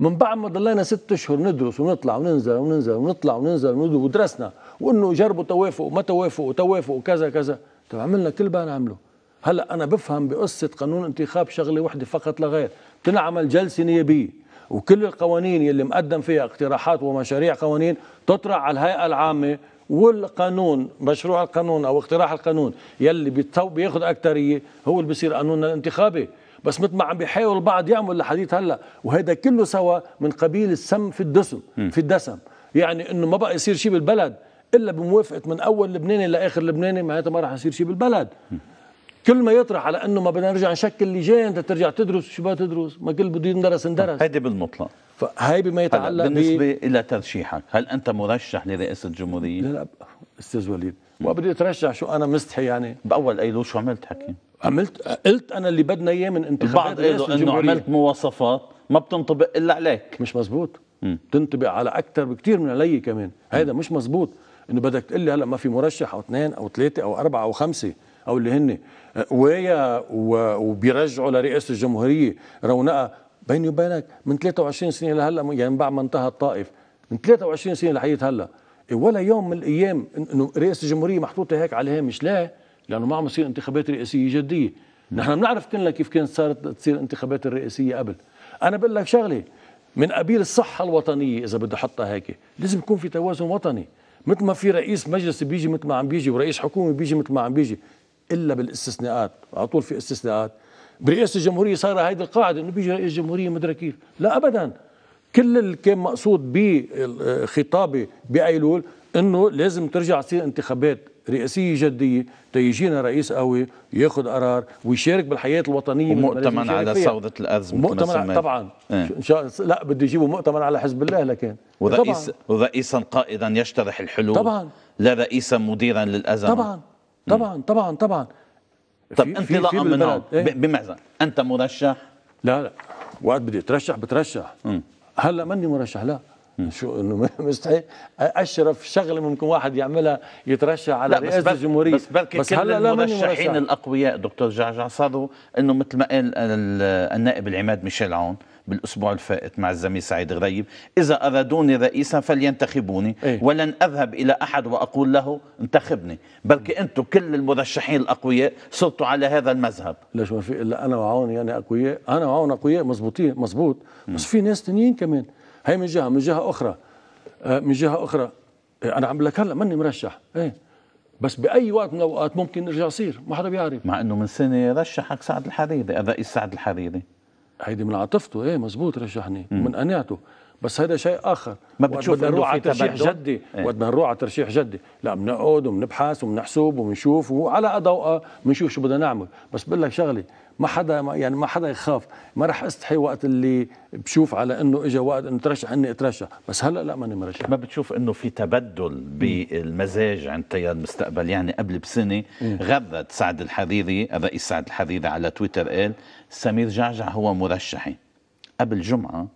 من بعد ما ضلينا ست اشهر ندرس ونطلع وننزل وننزل ونطلع وننزل ودرسنا وانه جربوا توافق وما توافق وتوافق وكذا كذا طيب عملنا كل بقى نعمله هلا انا بفهم بقصه قانون انتخاب شغله وحده فقط لا غير تنعمل جلسه نيابيه وكل القوانين يلي مقدم فيها اقتراحات ومشاريع قوانين تطرح على الهيئه العامه والقانون مشروع القانون او اقتراح القانون يلي بياخذ اكثريه هو اللي بصير قانوننا الانتخابي بس مثل ما عم بيحاول البعض يعمل لحديث هلا وهذا كله سوا من قبيل السم في الدسم في الدسم يعني انه ما بقى يصير شيء بالبلد الا بموافقه من اول لبناني لاخر لبناني معناتها ما راح يصير شيء بالبلد م. كل ما يطرح على انه ما بدنا نرجع نشكل لجان ترجع تدرس شو بدها تدرس ما كل بده يندرس اندرس هيدي بالمطلق فهي بما يتعلق بالنسبه الى ترشيحك هل انت مرشح لرئاسه الجمهوريه لا لا استاذ وليد بدي اترشح شو انا مستحي يعني باول ايلول شو عملت حكي عملت قلت انا اللي بدنا اياه من انتخابات البعض قالوا انه عملت مواصفات ما بتنطبق الا عليك مش مزبوط بتنطبق على اكثر بكثير من علي كمان هذا مش مزبوط انه بدك تقول لي هلا ما في مرشح او اثنين او ثلاثه او اربعه او خمسه او اللي هن ويا وبيرجعوا لرئاسه الجمهوريه رونقها بيني وبينك من 23 سنه لهلا يعني بعد ما انتهى الطائف من 23 سنه لحيث هلا إيه، ولا يوم من الايام انه رئاسه الجمهوريه محطوطه هيك على الهامش ليه؟ لانه ما عم يصير انتخابات رئاسيه جديه نحن بنعرف كلنا كيف كانت صارت تصير الانتخابات الرئاسيه قبل انا بقول لك شغله من قبيل الصحه الوطنيه اذا بدي احطها هيك لازم يكون في توازن وطني مثل ما في رئيس مجلس بيجي مثل ما عم بيجي ورئيس حكومه بيجي مثل ما عم بيجي الا بالاستثناءات على طول في استثناءات برئاسه الجمهوريه صار هيدي القاعده انه بيجي رئيس الجمهوريه مدري لا ابدا كل اللي كان مقصود بخطابي بايلول انه لازم ترجع تصير انتخابات رئاسيه جديه تيجينا رئيس قوي ياخذ قرار ويشارك بالحياه الوطنيه مؤتمن على صودة الازمه مؤتمن طبعا إيه. ان شاء الله لا بده يجيبوا مؤتمن على حزب الله لكن ورئيس ورئيسا قائدا يشترح الحلول طبعا لا رئيسا مديرا للازمه طبعا طبعا طبعا طبعا طب انطلاقا من هون انت مرشح لا لا وقت بدي اترشح بترشح هلا ماني مرشح لا شو انه مستحيل اشرف شغله ممكن واحد يعملها يترشح على رئاسه الجمهوريه بس بلكي بس هلا لا المرشحين الاقوياء دكتور جعجع صاروا انه مثل ما قال النائب العماد ميشيل عون بالأسبوع الفائت مع الزميل سعيد غريب إذا أرادوني رئيسا فلينتخبوني إيه؟ ولن أذهب إلى أحد وأقول له انتخبني بل أنتم كل المرشحين الأقوياء صرتوا على هذا المذهب ليش ما في إلا أنا وعون يعني أقوياء أنا وعون أقوياء مزبوطين مزبوط بس في ناس ثانيين كمان هي من جهة من جهة أخرى آه، من جهة أخرى آه، أنا عم لك هلا ماني مرشح إيه بس باي وقت من الاوقات ممكن يرجع يصير ما حدا بيعرف مع انه من سنه رشحك سعد الحريري الرئيس سعد الحريري هيدي من عاطفته ايه مزبوط رشحني مم. من قناعته بس هذا شيء اخر ما بتشوف انه في ترشيح جدي إيه. وقت بدنا نروح على ترشيح جدي لا بنقعد وبنبحث وبنحسب وبنشوف وعلى اضواء بنشوف شو بدنا نعمل بس بقول لك شغله ما حدا يعني ما حدا يخاف ما راح استحي وقت اللي بشوف على انه اجى وقت انه ترشح اني اترشح بس هلا لا ماني مرشح ما بتشوف انه في تبدل بالمزاج عند تيار المستقبل يعني قبل بسنه غذت سعد الحريري الرئيس سعد الحريري على تويتر قال سمير جعجع هو مرشحي قبل جمعه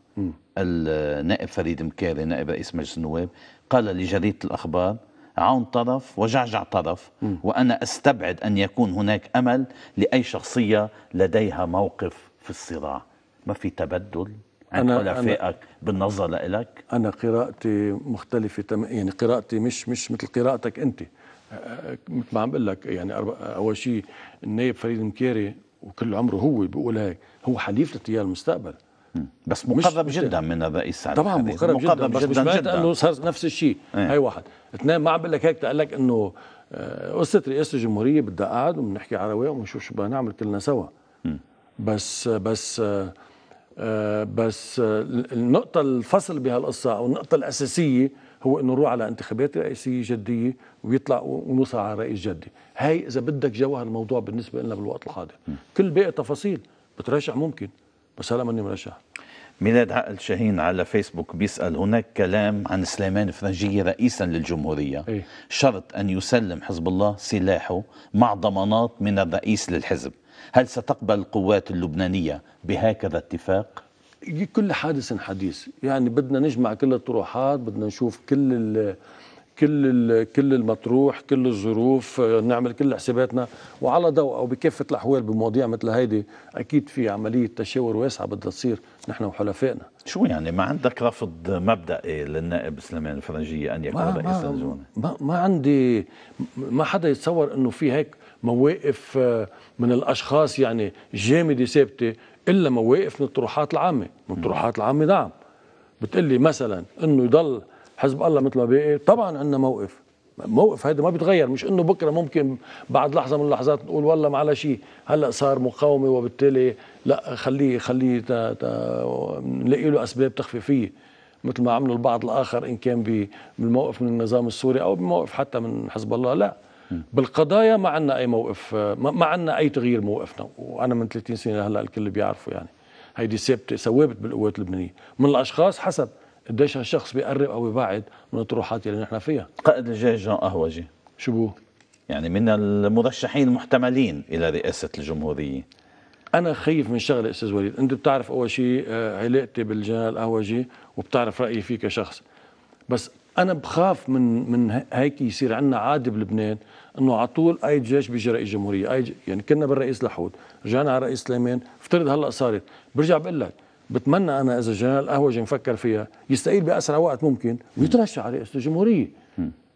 النائب فريد مكاري نائب رئيس مجلس النواب قال لجريده الاخبار عون طرف وجعجع طرف م. وأنا أستبعد أن يكون هناك أمل لأي شخصية لديها موقف في الصراع ما في تبدل عند أنا حلفائك بالنظر لك أنا قراءتي مختلفة يعني قراءتي مش مش مثل قراءتك أنت مثل ما عم بقول لك يعني أول شيء النائب فريد مكيري وكل عمره هو بيقول هيك هو حليف لتيار المستقبل بس مقرب جدا من الرئيس سعد طبعا مقرب جدا, مقرب جدا, مش معناتها انه صار نفس الشيء هي إيه. واحد اثنين ما عم بقول لك هيك قال لك انه قصه آه، رئاسه الجمهوريه بدها قعد وبنحكي على رواق وبنشوف شو بدنا نعمل كلنا سوا بس بس آه، بس آه، النقطه الفصل بهالقصه او النقطه الاساسيه هو انه نروح على انتخابات رئاسيه جديه ويطلع ونوصل على رئيس جدي هي اذا بدك جوهر الموضوع بالنسبه لنا بالوقت الحاضر كل باقي تفاصيل بترشح ممكن وسلام من الشهر ميلاد عقل شاهين على فيسبوك بيسأل هناك كلام عن سليمان فرنجية رئيسا للجمهورية إيه؟ شرط أن يسلم حزب الله سلاحه مع ضمانات من الرئيس للحزب هل ستقبل القوات اللبنانية بهكذا اتفاق؟ كل حادث حديث يعني بدنا نجمع كل الطروحات بدنا نشوف كل كل كل المطروح كل الظروف آه، نعمل كل حساباتنا وعلى ضوء او بكافه الاحوال بمواضيع مثل هيدي اكيد في عمليه تشاور واسعه بدها تصير نحن وحلفائنا شو يعني ما عندك رفض مبدئي للنائب سليمان الفرنجيه ان يكون رئيس للجنه ما, ما عندي ما حدا يتصور انه في هيك مواقف آه، من الاشخاص يعني جامده ثابته الا مواقف من الطروحات العامه من الطروحات العامه نعم بتقلي مثلا انه يضل حزب الله مثل ما باقي طبعا عندنا موقف موقف هذا ما بيتغير مش انه بكره ممكن بعد لحظه من اللحظات نقول والله ما على شيء هلا صار مقاومه وبالتالي لا خليه خليه تا تا نلاقي له اسباب تخفيفيه مثل ما عملوا البعض الاخر ان كان بالموقف من النظام السوري او بموقف حتى من حزب الله لا بالقضايا ما عندنا اي موقف ما عندنا اي تغيير موقفنا وانا من 30 سنه هلا الكل بيعرفوا يعني هيدي ثابته ثوابت بالقوات اللبنانيه من الاشخاص حسب قديش هالشخص بيقرب او بيبعد من الطروحات اللي نحن فيها قائد الجيش جان قهوجي شو بو؟ يعني من المرشحين المحتملين الى رئاسه الجمهوريه انا خايف من شغله استاذ وليد انت بتعرف اول شيء آه، علاقتي بالجنرال قهوجي وبتعرف رايي فيه كشخص بس انا بخاف من من هيك يصير عندنا عاده بلبنان انه على طول اي جيش بيجي رئيس جمهوريه اي يعني كنا بالرئيس لحود رجعنا على رئيس سليمان افترض هلا صارت برجع بقول لك بتمنى انا اذا جنرال قهوجي مفكر فيها يستقيل باسرع وقت ممكن ويترشح على رئاسه الجمهوريه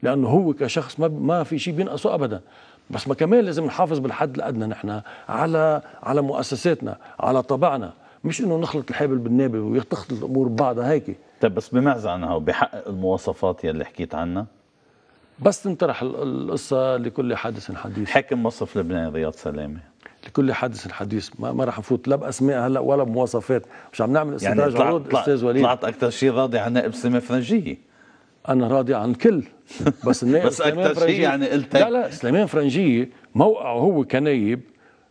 لانه هو كشخص ما ما في شيء بينقصه ابدا بس ما كمان لازم نحافظ بالحد الادنى نحن على على مؤسساتنا على طبعنا مش انه نخلط الحابل بالنابل ويختلط الامور ببعضها هيك طيب بس بمعزى عنها وبحقق المواصفات يلي حكيت عنها بس تنطرح القصه لكل حادث حديث حاكم مصرف لبنان رياض سلامه لكل حدث حديث ما, ما راح نفوت لا باسماء هلا ولا بمواصفات مش عم نعمل استدراج يعني عروض استاذ وليد طلعت اكثر شيء راضي عن نائب سليمان فرنجيه انا راضي عن كل بس النائب بس سليمان اكثر شيء يعني قلت لا لا سليمان فرنجيه موقعه هو كنايب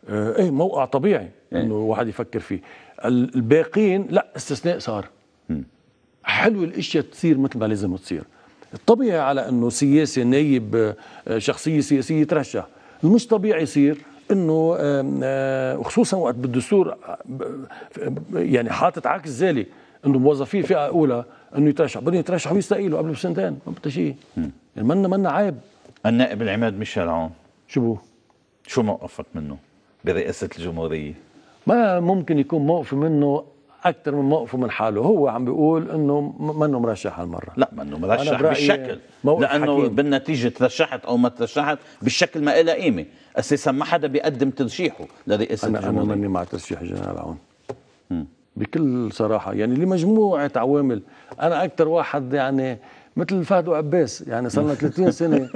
آه، ايه موقع طبيعي إيه؟ انه واحد يفكر فيه الباقيين لا استثناء صار حلو الاشياء تصير مثل ما لازم تصير الطبيعي على انه سياسي نايب آه، شخصيه سياسيه ترشح المش طبيعي يصير انه آه، وخصوصا وقت بالدستور آه، يعني حاطط عكس ذلك انه موظفين فئه اولى انه يترشح بدهم يترشحوا ويستقيلوا قبل بسنتين ما بدها شيء يعني منا منا عيب النائب العماد ميشيل عون شو بو؟ شو موقفك منه برئاسه الجمهوريه؟ ما ممكن يكون موقفي منه اكثر من موقفه من حاله هو عم بيقول انه منه مرشح هالمره لا منه مرشح بالشكل لانه حكيم. بالنتيجه ترشحت او ما ترشحت بالشكل ما إلها قيمه اساسا ما حدا بيقدم ترشيحه لرئاسه انا انا ماني مع ترشيح جنرال عون بكل صراحه يعني لمجموعه عوامل انا اكثر واحد يعني مثل فهد وعباس يعني صار لنا 30 سنه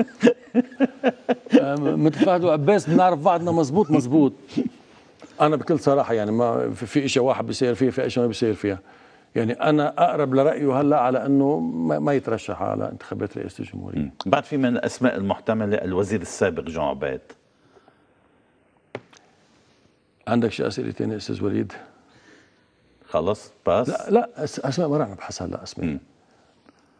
مثل فهد وعباس بنعرف بعضنا مزبوط مزبوط انا بكل صراحه يعني ما في شيء واحد بيصير فيه في شيء ما بيصير فيها يعني انا اقرب لرايه هلا على انه ما يترشح على انتخابات رئاسه الجمهوريه بعد في من الاسماء المحتمله الوزير السابق جون عبيد عندك شيء اسئله ثانيه استاذ وليد؟ خلص باس لا لا اسماء ما رح نبحث هلا اسماء م.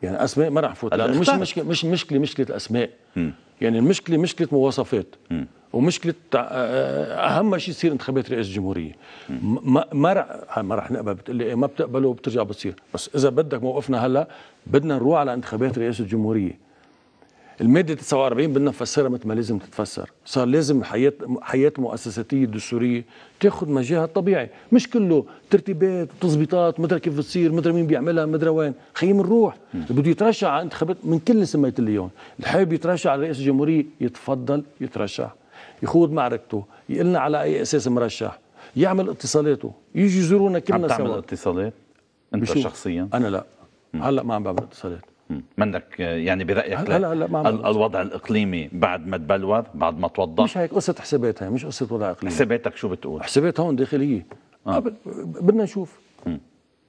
يعني اسماء ما رح نفوت يعني مش مشكله مش مشكله مشكله اسماء م. يعني المشكله مشكله مواصفات م. ومشكله آه، آه، اهم شيء يصير انتخابات رئاسه الجمهوريه ما رح آه، ما رح نقبل ما بتقبله وبترجع بتصير بس اذا بدك موقفنا هلا بدنا نروح على انتخابات رئاسه الجمهوريه الماده 49 بدنا نفسرها مثل ما لازم تتفسر صار لازم حياه حياه مؤسساتيه دستوريه تاخذ مجالها الطبيعي مش كله ترتيبات وتظبيطات مدري كيف بتصير مدري مين بيعملها مدري وين خيي نروح اللي بده يترشح على انتخابات من كل اللي سميت اليوم اللي حابب يترشح على رئيس الجمهوريه يتفضل يترشح يخوض معركته يقلنا على اي اساس مرشح يعمل اتصالاته يجي يزورونا كلنا سوا عم تعمل اتصالات انت بشوف. شخصيا انا لا م. هلا ما عم بعمل اتصالات منك يعني برايك هلا هلا ما عم الوضع الاقليمي بعد ما تبلور بعد ما توضح مش هيك قصه حسابات هي مش قصه وضع اقليمي حساباتك شو بتقول حسابات هون داخليه آه. بدنا نشوف م.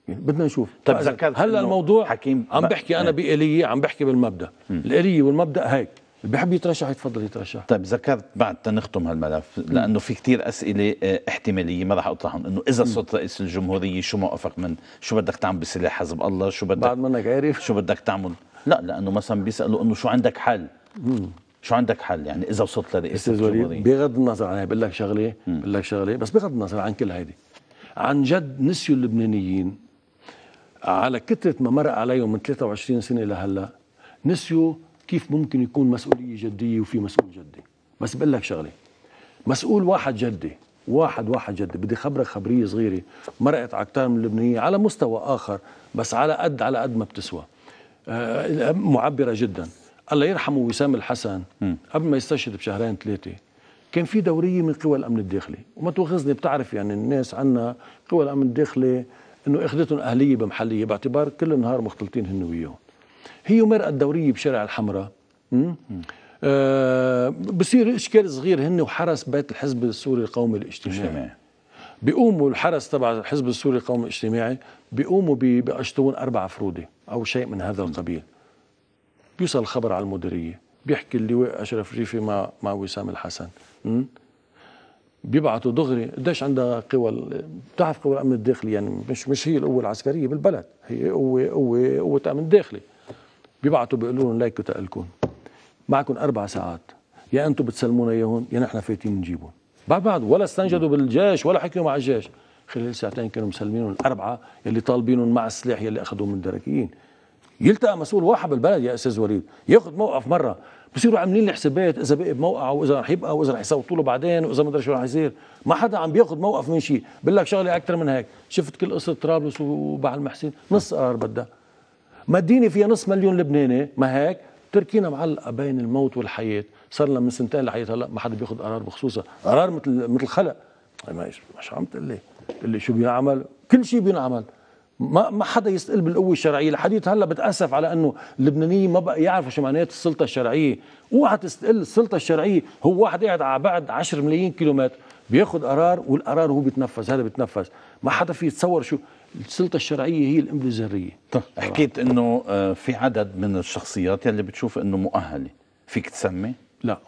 يعني بدنا نشوف طيب هلا الموضوع حكيم عم بحكي انا بآلية عم بحكي بالمبدا الآلية والمبدا هيك اللي بحب يترشح يتفضل يترشح طيب ذكرت بعد تنختم هالملف لانه في كثير اسئله آه، احتماليه ما راح اطرحهم انه اذا صرت رئيس الجمهوريه شو موقفك من شو بدك تعمل بسلاح حزب الله شو بدك بعد منك عارف شو بدك تعمل لا لانه مثلا بيسالوا انه شو عندك حل مم. شو عندك حل يعني اذا وصلت لرئيس الجمهوريه بغض النظر عن بقول لك شغله بقول لك شغله بس بغض النظر عن كل هيدي عن جد نسيوا اللبنانيين على كثره ما مرق عليهم من 23 سنه لهلا نسيوا كيف ممكن يكون مسؤوليه جديه وفي مسؤول جدي بس بقول لك شغله مسؤول واحد جدي واحد واحد جدي بدي خبرك خبريه صغيره مرقت على كتار من اللبنانيه على مستوى اخر بس على قد على قد ما بتسوى آه، معبره جدا الله يرحمه وسام الحسن قبل ما يستشهد بشهرين ثلاثه كان في دوريه من قوى الامن الداخلي وما توخذني بتعرف يعني الناس عنا قوى الامن الداخلي انه اخذتهم اهليه بمحليه باعتبار كل النهار مختلطين هن وياهم هي مرأة الدورية بشارع الحمراء آه بصير اشكال صغير هن وحرس بيت الحزب السوري القومي الاجتماعي بيقوموا الحرس تبع الحزب السوري القومي الاجتماعي بيقوموا بيقشطون اربع فروده او شيء من هذا القبيل بيوصل الخبر على المديريه بيحكي اللواء اشرف ريفي مع مع وسام الحسن م? بيبعتوا دغري قديش عندها قوى بتعرف قوى الامن الداخلي يعني مش مش هي القوه العسكريه بالبلد هي قوه قوه قوه امن داخلي بيبعتوا بيقولوا لهم لايكوا تقلكم معكم اربع ساعات يا انتم بتسلمونا اياهم يا نحن فايتين نجيبهم بعد بعد ولا استنجدوا بالجيش ولا حكيوا مع الجيش خلال ساعتين كانوا مسلمينهم الاربعه يلي طالبينهم مع السلاح يلي اخذوه من الدركيين يلتقى مسؤول واحد بالبلد يا استاذ وليد ياخذ موقف مره بصيروا عاملين لي حسابات اذا بقي بموقعه واذا رح يبقى واذا رح يصوتوا له بعدين واذا ما ادري شو رح يصير ما حدا عم بياخذ موقف من شيء بقول لك شغله اكثر من هيك شفت كل قصه طرابلس وبعل المحسن نص قرار بدها مدينه فيها نص مليون لبناني ما هيك تركينا معلقه بين الموت والحياه صار لنا من سنتين لحياه هلا ما حدا بياخذ قرار بخصوصها قرار مثل مثل خلق إيه، مش عم تقول لي شو بينعمل كل شيء بينعمل ما ما حدا يستقل بالقوه الشرعيه لحديت هلا بتاسف على انه اللبنانيين ما بقى يعرفوا شو معنات السلطه الشرعيه اوعى تستقل السلطه الشرعيه هو واحد قاعد على بعد 10 ملايين كيلومتر بياخذ قرار والقرار هو بيتنفذ هذا بيتنفذ ما حدا في يتصور شو السلطه الشرعيه هي الام طيب حكيت انه آه، في عدد من الشخصيات يلي بتشوف انه مؤهله فيك تسمي لا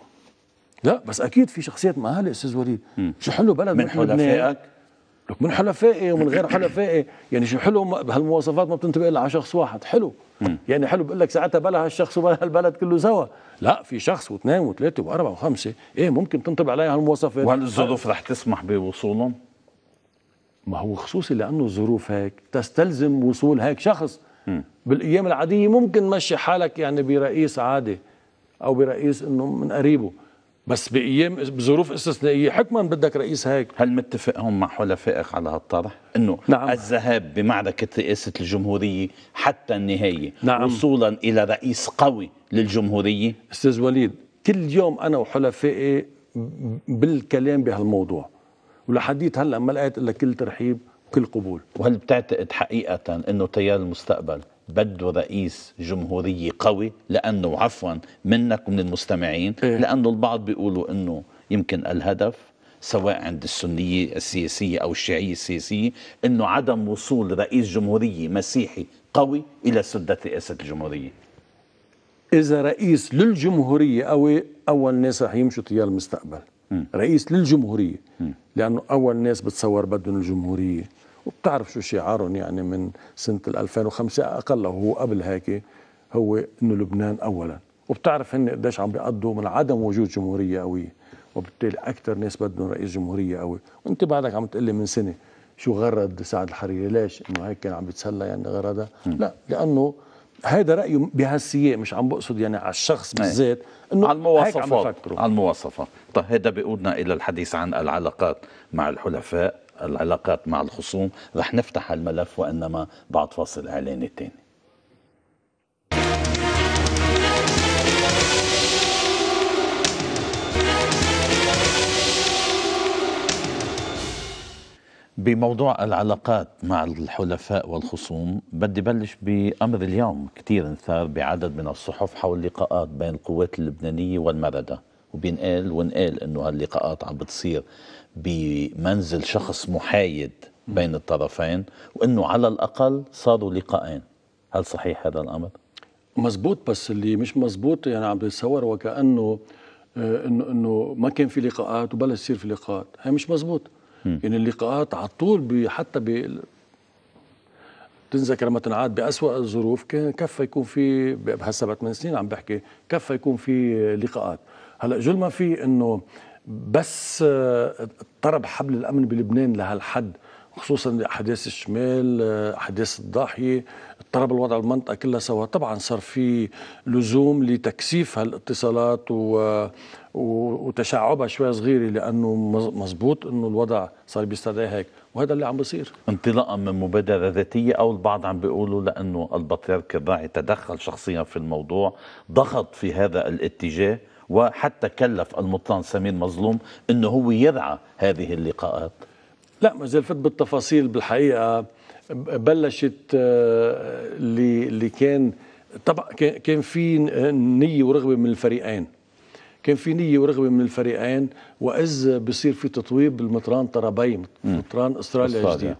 لا بس اكيد في شخصيات مؤهله استاذ وليد شو حلو بلد من حلفائك لك من حلفائي ومن غير حلفائي يعني شو حلو هالمواصفات ما بتنتبه الا على شخص واحد حلو مم. يعني حلو بقول لك ساعتها بلا هالشخص وبلا هالبلد كله سوا لا في شخص واثنين وثلاثه واربعه وخمسه ايه ممكن تنطبق عليها هالمواصفات وهل الظروف رح تسمح بوصولهم؟ ما هو خصوصي لانه الظروف هيك تستلزم وصول هيك شخص م. بالايام العاديه ممكن مشي حالك يعني برئيس عادي او برئيس انه من قريبه بس بايام بظروف استثنائيه حكما بدك رئيس هيك هل متفق هم مع حلفائك على هالطرح انه نعم. الذهاب بمعركه رئاسه الجمهوريه حتى النهايه نعم. وصولا الى رئيس قوي للجمهوريه استاذ وليد كل يوم انا وحلفائي بالكلام بهالموضوع ولحديت هلا ما لقيت الا كل ترحيب وكل قبول وهل بتعتقد حقيقه انه تيار المستقبل بده رئيس جمهورية قوي لأنه عفوا منك ومن المستمعين إيه؟ لأنه البعض بيقولوا أنه يمكن الهدف سواء عند السنية السياسية أو الشيعية السياسية أنه عدم وصول رئيس جمهورية مسيحي قوي إلى سدة رئاسة الجمهورية إذا رئيس للجمهورية قوي أول ناس رح يمشوا تيار المستقبل م. رئيس للجمهورية م. لانه اول ناس بتصور بدهم الجمهوريه وبتعرف شو شعارهم يعني من سنه 2005 اقل وهو قبل هيك هو انه لبنان اولا وبتعرف هن قديش عم بيقضوا من عدم وجود جمهوريه قويه وبالتالي اكثر ناس بدهم رئيس جمهوريه قوي وانت بعدك عم تقلي من سنه شو غرد سعد الحريري ليش انه هيك كان عم بيتسلى يعني غردا لا لانه هيدا رايه بهالسياق مش عم بقصد يعني على الشخص إيه. بالذات انه على المواصفات على المواصفات طيب هذا بيقودنا الى الحديث عن العلاقات مع الحلفاء العلاقات مع الخصوم رح نفتح الملف وانما بعد فاصل اعلاني تاني بموضوع العلاقات مع الحلفاء والخصوم بدي بلش بأمر اليوم كثير انثار بعدد من الصحف حول لقاءات بين القوات اللبنانية والمردة وبينقال ونقال انه هاللقاءات عم بتصير بمنزل شخص محايد بين الطرفين وانه على الاقل صاروا لقاءين هل صحيح هذا الامر مزبوط بس اللي مش مزبوط يعني عم بيتصور وكانه آه، انه انه ما كان في لقاءات وبلش يصير في لقاءات هي مش مزبوط يعني اللقاءات على طول حتى ب تنذكر لما تنعاد بأسوأ الظروف كفى يكون في هسه ثمان سنين عم بحكي كفى يكون في لقاءات هلا جل ما في انه بس اضطرب آه، حبل الامن بلبنان لهالحد خصوصا احداث الشمال احداث الضاحيه اضطرب الوضع المنطقه كلها سوا طبعا صار في لزوم لتكثيف هالاتصالات و وتشعبها شوي صغيره لانه مزبوط انه الوضع صار بيستدعي هيك وهذا اللي عم بصير انطلاقا من مبادره ذاتيه او البعض عم بيقولوا لانه البطريرك الراعي تدخل شخصيا في الموضوع ضغط في هذا الاتجاه وحتى كلف المطلان سمير مظلوم انه هو يرعى هذه اللقاءات لا ما فت بالتفاصيل بالحقيقه بلشت اللي آه، اللي كان طبعا كان في نيه ورغبه من الفريقين كان في نيه ورغبه من الفريقين واذ بصير في تطويب بالمطران طرابي مطران استراليا جديد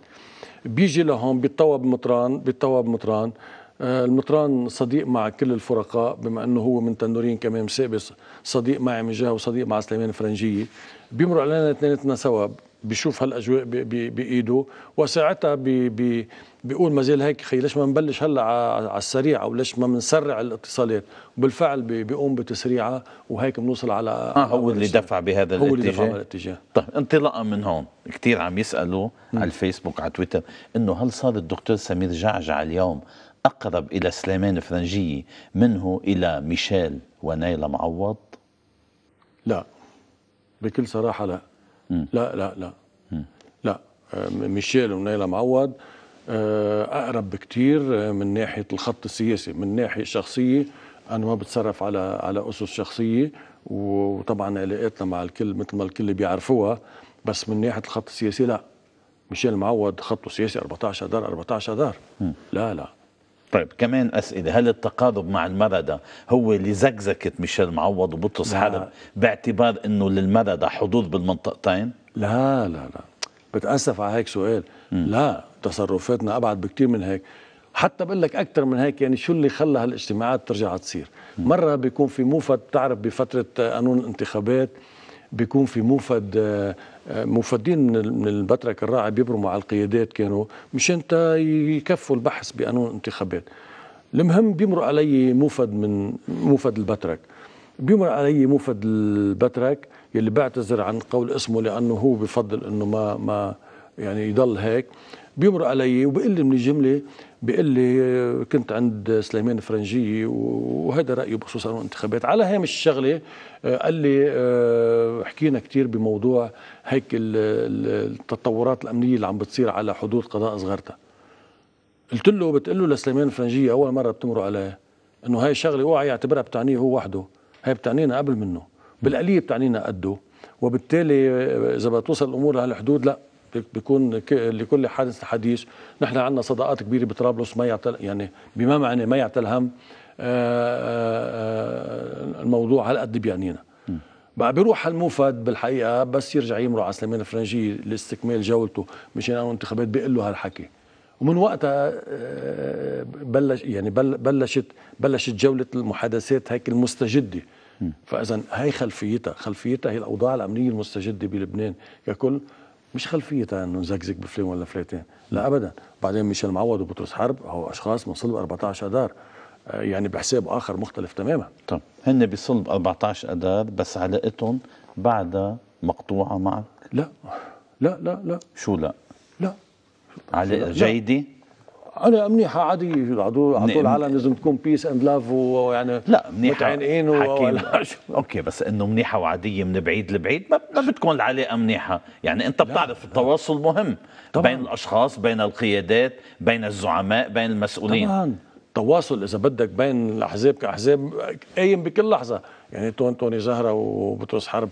بيجي لهون بيتطوى بمطران بيتطوى بمطران آه، المطران صديق مع كل الفرقاء بما انه هو من تندورين كمان سابس صديق معي من جهه وصديق مع سليمان الفرنجيه بيمروا علينا اثنيناتنا سوا بيشوف هالاجواء بايده وساعتها بي بي بيقول ما زال هيك خي ليش ما نبلش هلا على السريع او ليش ما بنسرع الاتصالات وبالفعل بيقوم بتسريعه وهيك بنوصل على آه هو اللي دفع بهذا هو الاتجاه هو اللي دفع الاتجاه طيب انطلاقا من هون كثير عم يسالوا م. على الفيسبوك على تويتر انه هل صار الدكتور سمير جعجع اليوم اقرب الى سليمان فرنجيه منه الى ميشيل ونايلة معوض؟ لا بكل صراحه لا لا لا لا لا آه، ميشيل ونيلا معوض آه، اقرب بكثير آه، من ناحيه الخط السياسي من ناحيه شخصيه انا ما بتصرف على على اسس شخصيه وطبعا علاقاتنا مع الكل مثل ما الكل بيعرفوها بس من ناحيه الخط السياسي لا ميشيل معوض خطه سياسي 14 دار 14 دار لا لا طيب كمان أسئلة هل التقارب مع المردة هو اللي زكزكت ميشيل معوض وبطرس حلب باعتبار أنه للمردة حدود بالمنطقتين؟ لا لا لا بتأسف على هيك سؤال م. لا تصرفاتنا أبعد بكثير من هيك حتى بقول لك اكثر من هيك يعني شو اللي خلى هالاجتماعات ترجع تصير مره بيكون في موفد بتعرف بفتره قانون الانتخابات بيكون في موفد آه، آه، موفدين من البترك الراعي بيبرموا على القيادات كانوا مشان تا يكفوا البحث بقانون انتخابات المهم بيمرق علي موفد من موفد البترك بيمرق علي موفد البترك يلي بعتذر عن قول اسمه لانه هو بفضل انه ما ما يعني يضل هيك بيمرق علي وبيقول لي من الجمله بيقول لي آه، كنت عند سليمان فرنجيه وهذا رايه بخصوص الانتخابات على هامش الشغله آه، قال لي آه، حكينا كثير بموضوع هيك التطورات الامنيه اللي عم بتصير على حدود قضاء صغرتها قلت له بتقول له لسليمان فرنجيه اول مره بتمرق علي انه هاي الشغله اوعى يعتبرها بتعنيه هو وحده هاي بتعنينا قبل منه بالآلية بتعنينا قده وبالتالي إذا بتوصل الأمور لهالحدود لا بيكون لكل حادث حديث نحن عندنا صداقات كبيره بطرابلس ما يعتل يعني بما معنى ما يعتلهم آه، آه، آه، الموضوع هالقد قد بيعنينا بقى بيروح الموفد بالحقيقه بس يرجع يمرق على سليمان الفرنجي لاستكمال جولته مشان انه انتخابات بيقول له هالحكي ومن وقتها بلش يعني بلشت بلشت جوله المحادثات هيك المستجده فاذا هي خلفيتها خلفيتها هي الاوضاع الامنيه المستجده بلبنان ككل مش خلفيه انه نزقزق بفلان ولا فليتين لا ابدا بعدين ميشيل معوض وبطرس حرب هو اشخاص من صلب 14 اذار آه، يعني بحساب اخر مختلف تماما طب هن بصلب 14 اذار بس علاقتهم بعدها مقطوعه معك لا لا لا لا شو لا لا علاقه جيده انا منيحه عاديه شو عدو عدو العالم لازم تكون بيس اند لاف ويعني لا منيحه متعينين و... اوكي بس انه منيحه وعاديه من بعيد لبعيد ما, ما بتكون العلاقه منيحه يعني انت بتعرف التواصل مهم طبعًا. بين الاشخاص بين القيادات بين الزعماء بين المسؤولين طبعا تواصل اذا بدك بين الاحزاب كاحزاب قايم بكل لحظه يعني تون توني زهره وبطرس حرب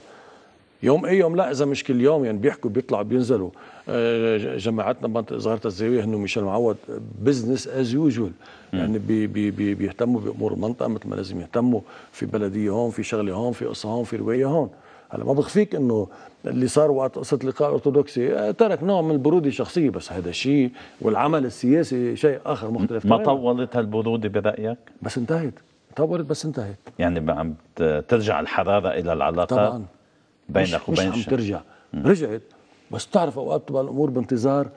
يوم اي يوم لا اذا مش كل يوم يعني بيحكوا بيطلعوا بينزلوا آه، جماعتنا بمنطقه زهره الزاويه انه ميشيل معوض بزنس از يوجوال يعني بي بي بي بيهتموا بامور المنطقه مثل ما لازم يهتموا في بلديه هون في شغله هون في قصه هون في روايه هون هلا ما بخفيك انه اللي صار وقت قصه لقاء الارثوذكسي آه، ترك نوع من البروده الشخصيه بس هذا الشيء والعمل السياسي شيء اخر مختلف ما طولت هالبروده برايك؟ بس انتهت طولت بس انتهت يعني عم ترجع الحراره الى العلاقه طبعا بينك وبين مش, مش عم ترجع رجعت بس تعرف اوقات تبقى الامور بانتظار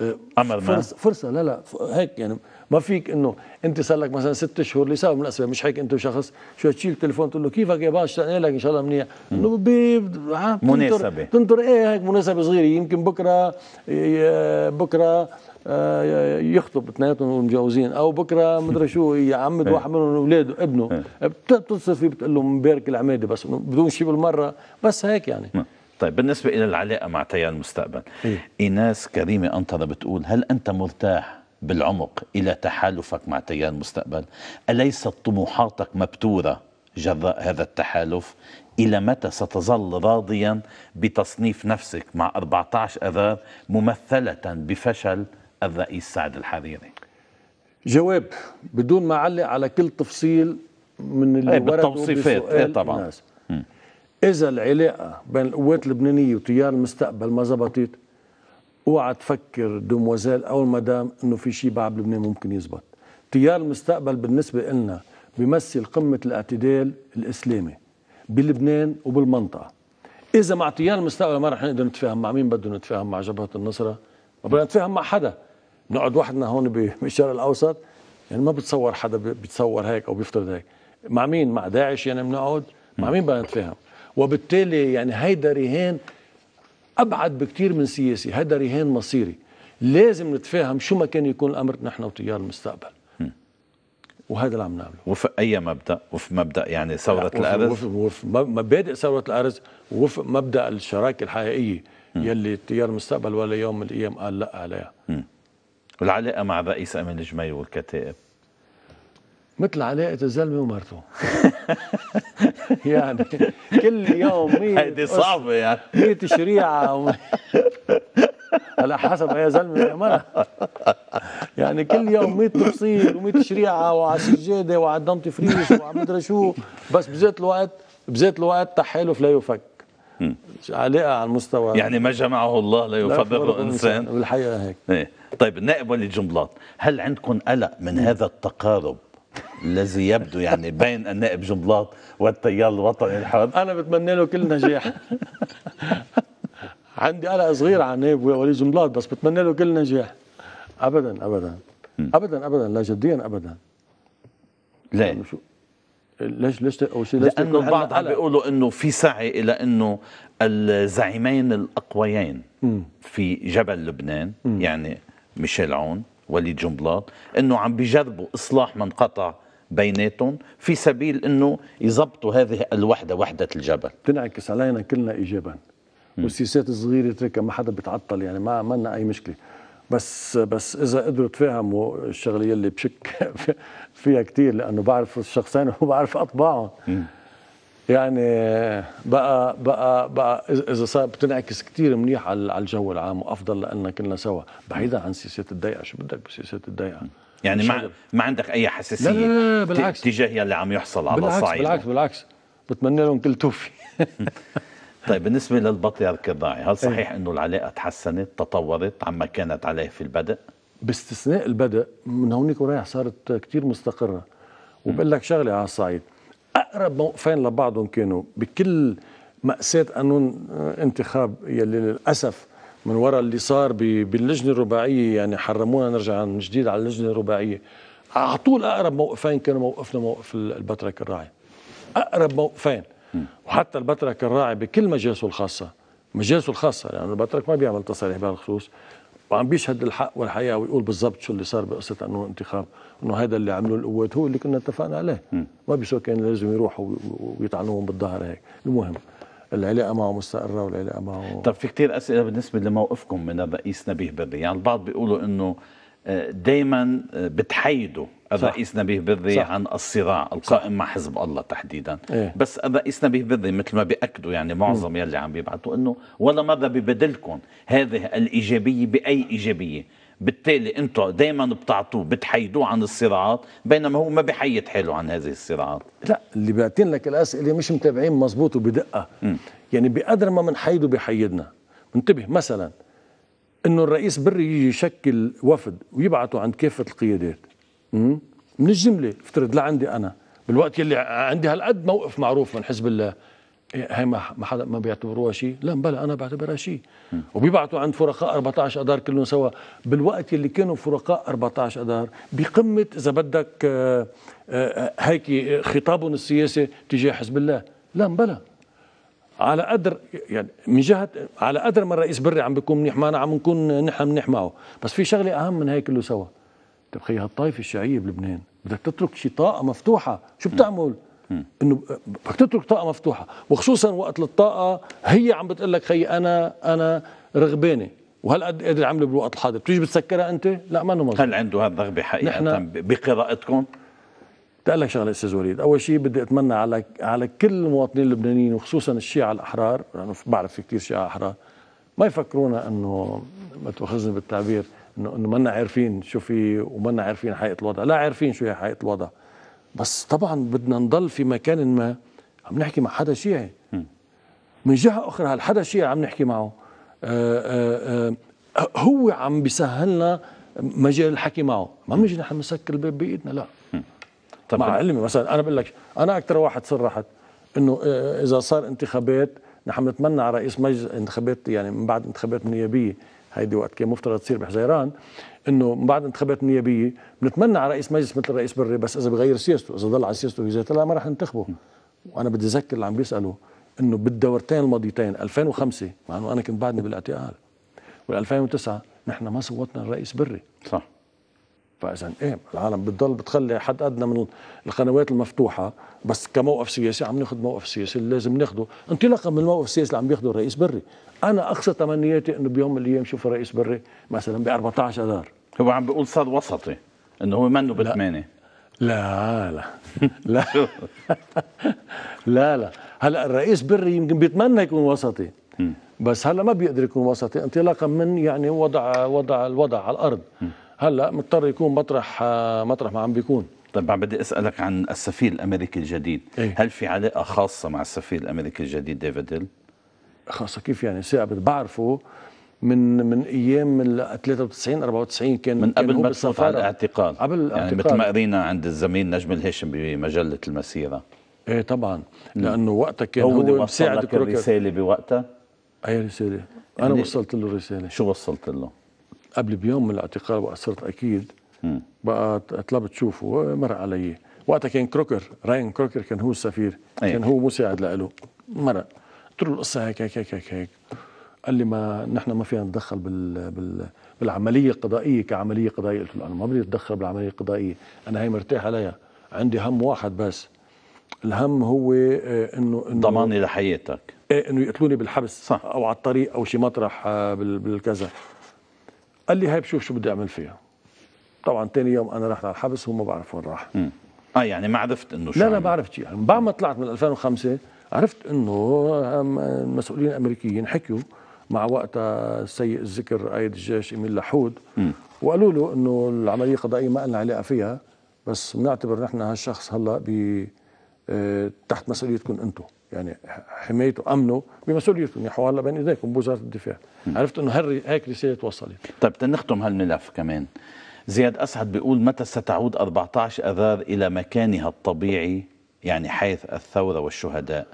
امل آه، ما فرصه فرصة لا لا هيك يعني ما فيك انه انت صار لك مثلا ست شهور لسبب من الاسباب مش هيك انت شخص شو تشيل التليفون تقول له كيفك يا باشا اشتقنا لك ان شاء الله منيح انه مناسبه تنطر ايه هيك مناسبه صغيره يمكن بكره بكره آه، يخطب اثنيناتهم ومجوزين او بكره مدري شو يعمد إيه. واحد منهم اولاده ابنه إيه. بتتصل فيه بتقول له مبارك العماده بس بدون شيء بالمره بس هيك يعني نعم. طيب بالنسبة إلى العلاقة مع تيار المستقبل إيه؟ إيناس كريمة أنطرة بتقول هل أنت مرتاح بالعمق إلى تحالفك مع تيار المستقبل أليست طموحاتك مبتورة جراء هذا التحالف إلى متى ستظل راضيا بتصنيف نفسك مع 14 أذار ممثلة بفشل الرئيس سعد الحريري جواب بدون ما أعلق على كل تفصيل من اللي أي بالتوصيفات ايه طبعا الناس. اذا العلاقه بين القوات اللبنانيه وتيار المستقبل ما زبطت اوعى تفكر دوموزيل او المدام انه في شيء بعد لبنان ممكن يزبط تيار المستقبل بالنسبه لنا بيمثل قمه الاعتدال الاسلامي بلبنان وبالمنطقه اذا مع تيار المستقبل ما رح نقدر نتفاهم مع مين بدنا نتفاهم مع جبهه النصره ما بدنا نتفاهم مع حدا نقعد وحدنا هون بالشرق الاوسط يعني ما بتصور حدا بيتصور هيك او بيفترض هيك مع مين مع داعش يعني بنقعد مع مين بدنا نتفاهم وبالتالي يعني هيدا رهان ابعد بكثير من سياسي هيدا رهان مصيري لازم نتفاهم شو ما كان يكون الامر نحن وتيار المستقبل وهذا اللي عم نعمله وفق اي مبدا وفق مبدا يعني ثوره وفق الارز وفق, مبادئ ثوره الارز وفق مبدا الشراكه الحقيقيه م. يلي تيار المستقبل ولا يوم من الايام قال لا عليها م. والعلاقه مع الرئيس امين الجميل والكتائب مثل علاقه الزلمه ومرته يعني كل يوم 100 هيدي صعبة يعني 100 شريعة على حسب يا زلمه بامانه يعني كل يوم 100 تفصيل و100 شريعه وعلى السجاده وعلى الدم فريش وعلى مدري شو بس بذات الوقت بذات الوقت تحالف لا يفك علاقه على المستوى يعني ما جمعه الله لا يفرقه انسان بالحقيقه هيك ايه. طيب النائب ولي جنبلاط هل عندكم قلق من هذا التقارب الذي يبدو يعني بين النائب جنبلاط والتيار الوطني الحر انا بتمنى له كل نجاح عندي قلق صغير عن نائب ولي جنبلاط بس بتمنى له كل نجاح ابدا ابدا ابدا ابدا لا جديا ابدا ليه؟ يعني شو ليش ليش ليش شيء لانه البعض عم بيقولوا انه في سعي الى انه الزعيمين الاقويين في جبل لبنان يعني ميشيل عون وليد جنبلاط انه عم بيجربوا اصلاح من قطع بيناتهم في سبيل انه يضبطوا هذه الوحده وحده الجبل تنعكس علينا كلنا ايجابا والسياسات الصغيره تركها ما حدا بتعطل يعني ما لنا اي مشكله بس بس اذا قدروا تفهموا الشغله اللي بشك فيها كثير لانه بعرف الشخصين وبعرف اطباعهم يعني بقى بقى بقى اذا صار بتنعكس كثير منيح على الجو العام وافضل لنا كلنا سوا بعيدا عن سياسات الضيقه شو بدك بسياسات الضيقه يعني ما ما عندك اي حساسيه لا لا لا بالعكس تجاه يلي عم يحصل على بالعكس صعيد بالعكس بالعكس بتمنى لهم كل توفي طيب بالنسبه للبطريرك الراعي هل إيه. صحيح انه العلاقه تحسنت تطورت عما كانت عليه في البدء باستثناء البدء من هونيك ورايح صارت كثير مستقره وبقول لك شغله على الصعيد اقرب موقفين لبعضهم كانوا بكل مأساة قانون آه، انتخاب يلي للأسف من وراء اللي صار باللجنة الرباعية يعني حرمونا نرجع من جديد على اللجنة الرباعية على طول أقرب موقفين كانوا موقفنا موقف البترك الراعي أقرب موقفين وحتى البترك الراعي بكل مجالسه الخاصة مجالسه الخاصة لأنه يعني البترك ما بيعمل تصريح بهالخصوص وعم بيشهد الحق والحقيقه ويقول بالضبط شو اللي صار بقصه انه انتخاب انه هذا اللي عملوه القوات هو اللي كنا اتفقنا عليه ما بيسوى كان لازم يروحوا ويطعنوهم بالظهر هيك المهم العلاقه معه مستقره والعلاقه معه طب في كثير اسئله بالنسبه لموقفكم من الرئيس نبيه بري يعني البعض بيقولوا انه دائما بتحيدوا الرئيس نبيه بذي صح. عن الصراع القائم صح. مع حزب الله تحديدا إيه. بس الرئيس نبيه بذي مثل ما بياكدوا يعني معظم يلي عم بيبعثوا انه ولا مره ببدلكم هذه الايجابيه باي ايجابيه بالتالي انتم دائما بتعطوه بتحيدوه عن الصراعات بينما هو ما بحيد حاله عن هذه الصراعات لا اللي بيعطين لك الاسئله مش متابعين مزبوط وبدقه م. يعني بقدر ما بنحيده بحيدنا انتبه مثلا انه الرئيس بري يجي يشكل وفد ويبعته عند كافه القيادات من الجمله افترض لعندي انا بالوقت يلي عندي هالقد موقف معروف من حزب الله هي إيه، ما حدا ما بيعتبروها شيء لا بلا انا بعتبرها شيء وبيبعتوا عند فرقاء 14 اذار كلهم سوا بالوقت يلي كانوا فرقاء 14 اذار بقمه اذا بدك آه، آه، آه، هيك خطابهم السياسي تجاه حزب الله لا بلا على قدر يعني من جهه على قدر ما الرئيس بري عم بيكون منيح معنا عم نكون نحن منيح معه بس في شغله اهم من هي كله سوا طيب خي هالطائفه الشيعيه بلبنان بدك تترك شي طاقه مفتوحه شو بتعمل انه بدك تترك طاقه مفتوحه وخصوصا وقت الطاقه هي عم بتقول لك خي انا انا رغبانه وهل قد قادر عمله بالوقت الحاضر بتيجي بتسكرها انت لا ما مظبوط هل عنده هالرغبه حقيقه بقراءتكم بدي لك شغله استاذ وليد اول شيء بدي اتمنى على على كل المواطنين اللبنانيين وخصوصا الشيعة الاحرار لانه يعني بعرف في كثير شيعة احرار ما يفكرونا انه ما تؤاخذني بالتعبير انه انه منا عارفين شو في ومنا عارفين حقيقه الوضع لا عارفين شو هي حقيقه الوضع بس طبعا بدنا نضل في مكان ما عم نحكي مع حدا شيعي من جهه اخرى هالحدا شيعي عم نحكي معه آه، آه، آه، هو عم بيسهلنا مجال الحكي معه ما بنجي نحن نسكر الباب بايدنا لا مع علمي مثلا انا بقول لك انا اكثر واحد صرحت انه آه، آه، اذا صار انتخابات نحن بنتمنى على رئيس مجلس انتخابات يعني من بعد انتخابات نيابيه هيدي وقت كان مفترض تصير بحزيران انه من بعد انتخابات النيابيه بنتمنى على رئيس مجلس مثل الرئيس بري بس اذا بغير سياسته اذا ضل على سياسته هي لا ما رح ننتخبه وانا بدي اذكر اللي عم بيسالوا انه بالدورتين الماضيتين 2005 مع انه انا كنت بعدني بالاعتقال وال2009 نحن ما صوتنا الرئيس بري صح فاذا ايه العالم بتضل بتخلي حد ادنى من القنوات المفتوحه بس كموقف سياسي عم ناخذ موقف سياسي اللي لازم ناخذه انطلاقا من الموقف السياسي اللي عم بياخذه الرئيس بري انا اقصى تمنياتي انه بيوم من الايام شوف الرئيس بري مثلا ب 14 اذار هو عم بيقول صار وسطي انه هو منه بثمانيه لا لا لا لا لا هلا الرئيس بري يمكن بيتمنى يكون وسطي بس هلا ما بيقدر يكون وسطي انطلاقا من يعني وضع وضع الوضع على الارض هلا مضطر يكون مطرح آه، مطرح ما عم بيكون طيب بدي اسالك عن السفير الامريكي الجديد إيه؟ هل في علاقه خاصه مع السفير الامريكي الجديد ديفيد هيل خاصه كيف يعني ثابت بعرفه من من ايام ال 93 94 كان من قبل ما تصف على الاعتقال قبل يعني مثل ما قرينا عند الزميل نجم الهيشم بمجله المسيره ايه طبعا لانه وقتها كان هو, هو مساعد الرساله بوقتها اي رساله انا يعني وصلت له رساله شو وصلت له؟ قبل بيوم من الاعتقال وأسرت أكيد بقى طلبت تشوفه مر علي وقتها كان كروكر راين كروكر كان هو السفير أيه. كان هو مساعد له مرق قلت له القصه هيك هيك هيك هيك هيك قال لي ما نحن ما فينا نتدخل بال, بال بالعمليه القضائيه كعمليه قضائيه قلت له انا ما بدي اتدخل بالعمليه القضائيه انا هي مرتاح عليها عندي هم واحد بس الهم هو آه، انه انه ضماني لحياتك ايه انه يقتلوني بالحبس صح. او على الطريق او شي مطرح آه، بالكذا قال لي هاي بشوف شو بدي اعمل فيها طبعا ثاني يوم انا رحت على الحبس هو ما بعرف وين راح اه يعني ما عرفت انه شو لا لا ما عرفت شيء يعني بعد ما طلعت من 2005 عرفت انه المسؤولين الامريكيين حكوا مع وقتها سيء الذكر قائد الجيش ايميل لحود وقالوا له انه العمليه القضائيه ما لنا علاقه فيها بس بنعتبر نحن هالشخص هلا ب آه، تحت مسؤوليتكم انتم يعني حمايته امنه بمسؤوليته ينحوا يعني هلا بين ايديكم بوزاره الدفاع عرفت انه هيك رساله توصلت طيب تنختم هالملف كمان زياد اسعد بيقول متى ستعود 14 اذار الى مكانها الطبيعي يعني حيث الثوره والشهداء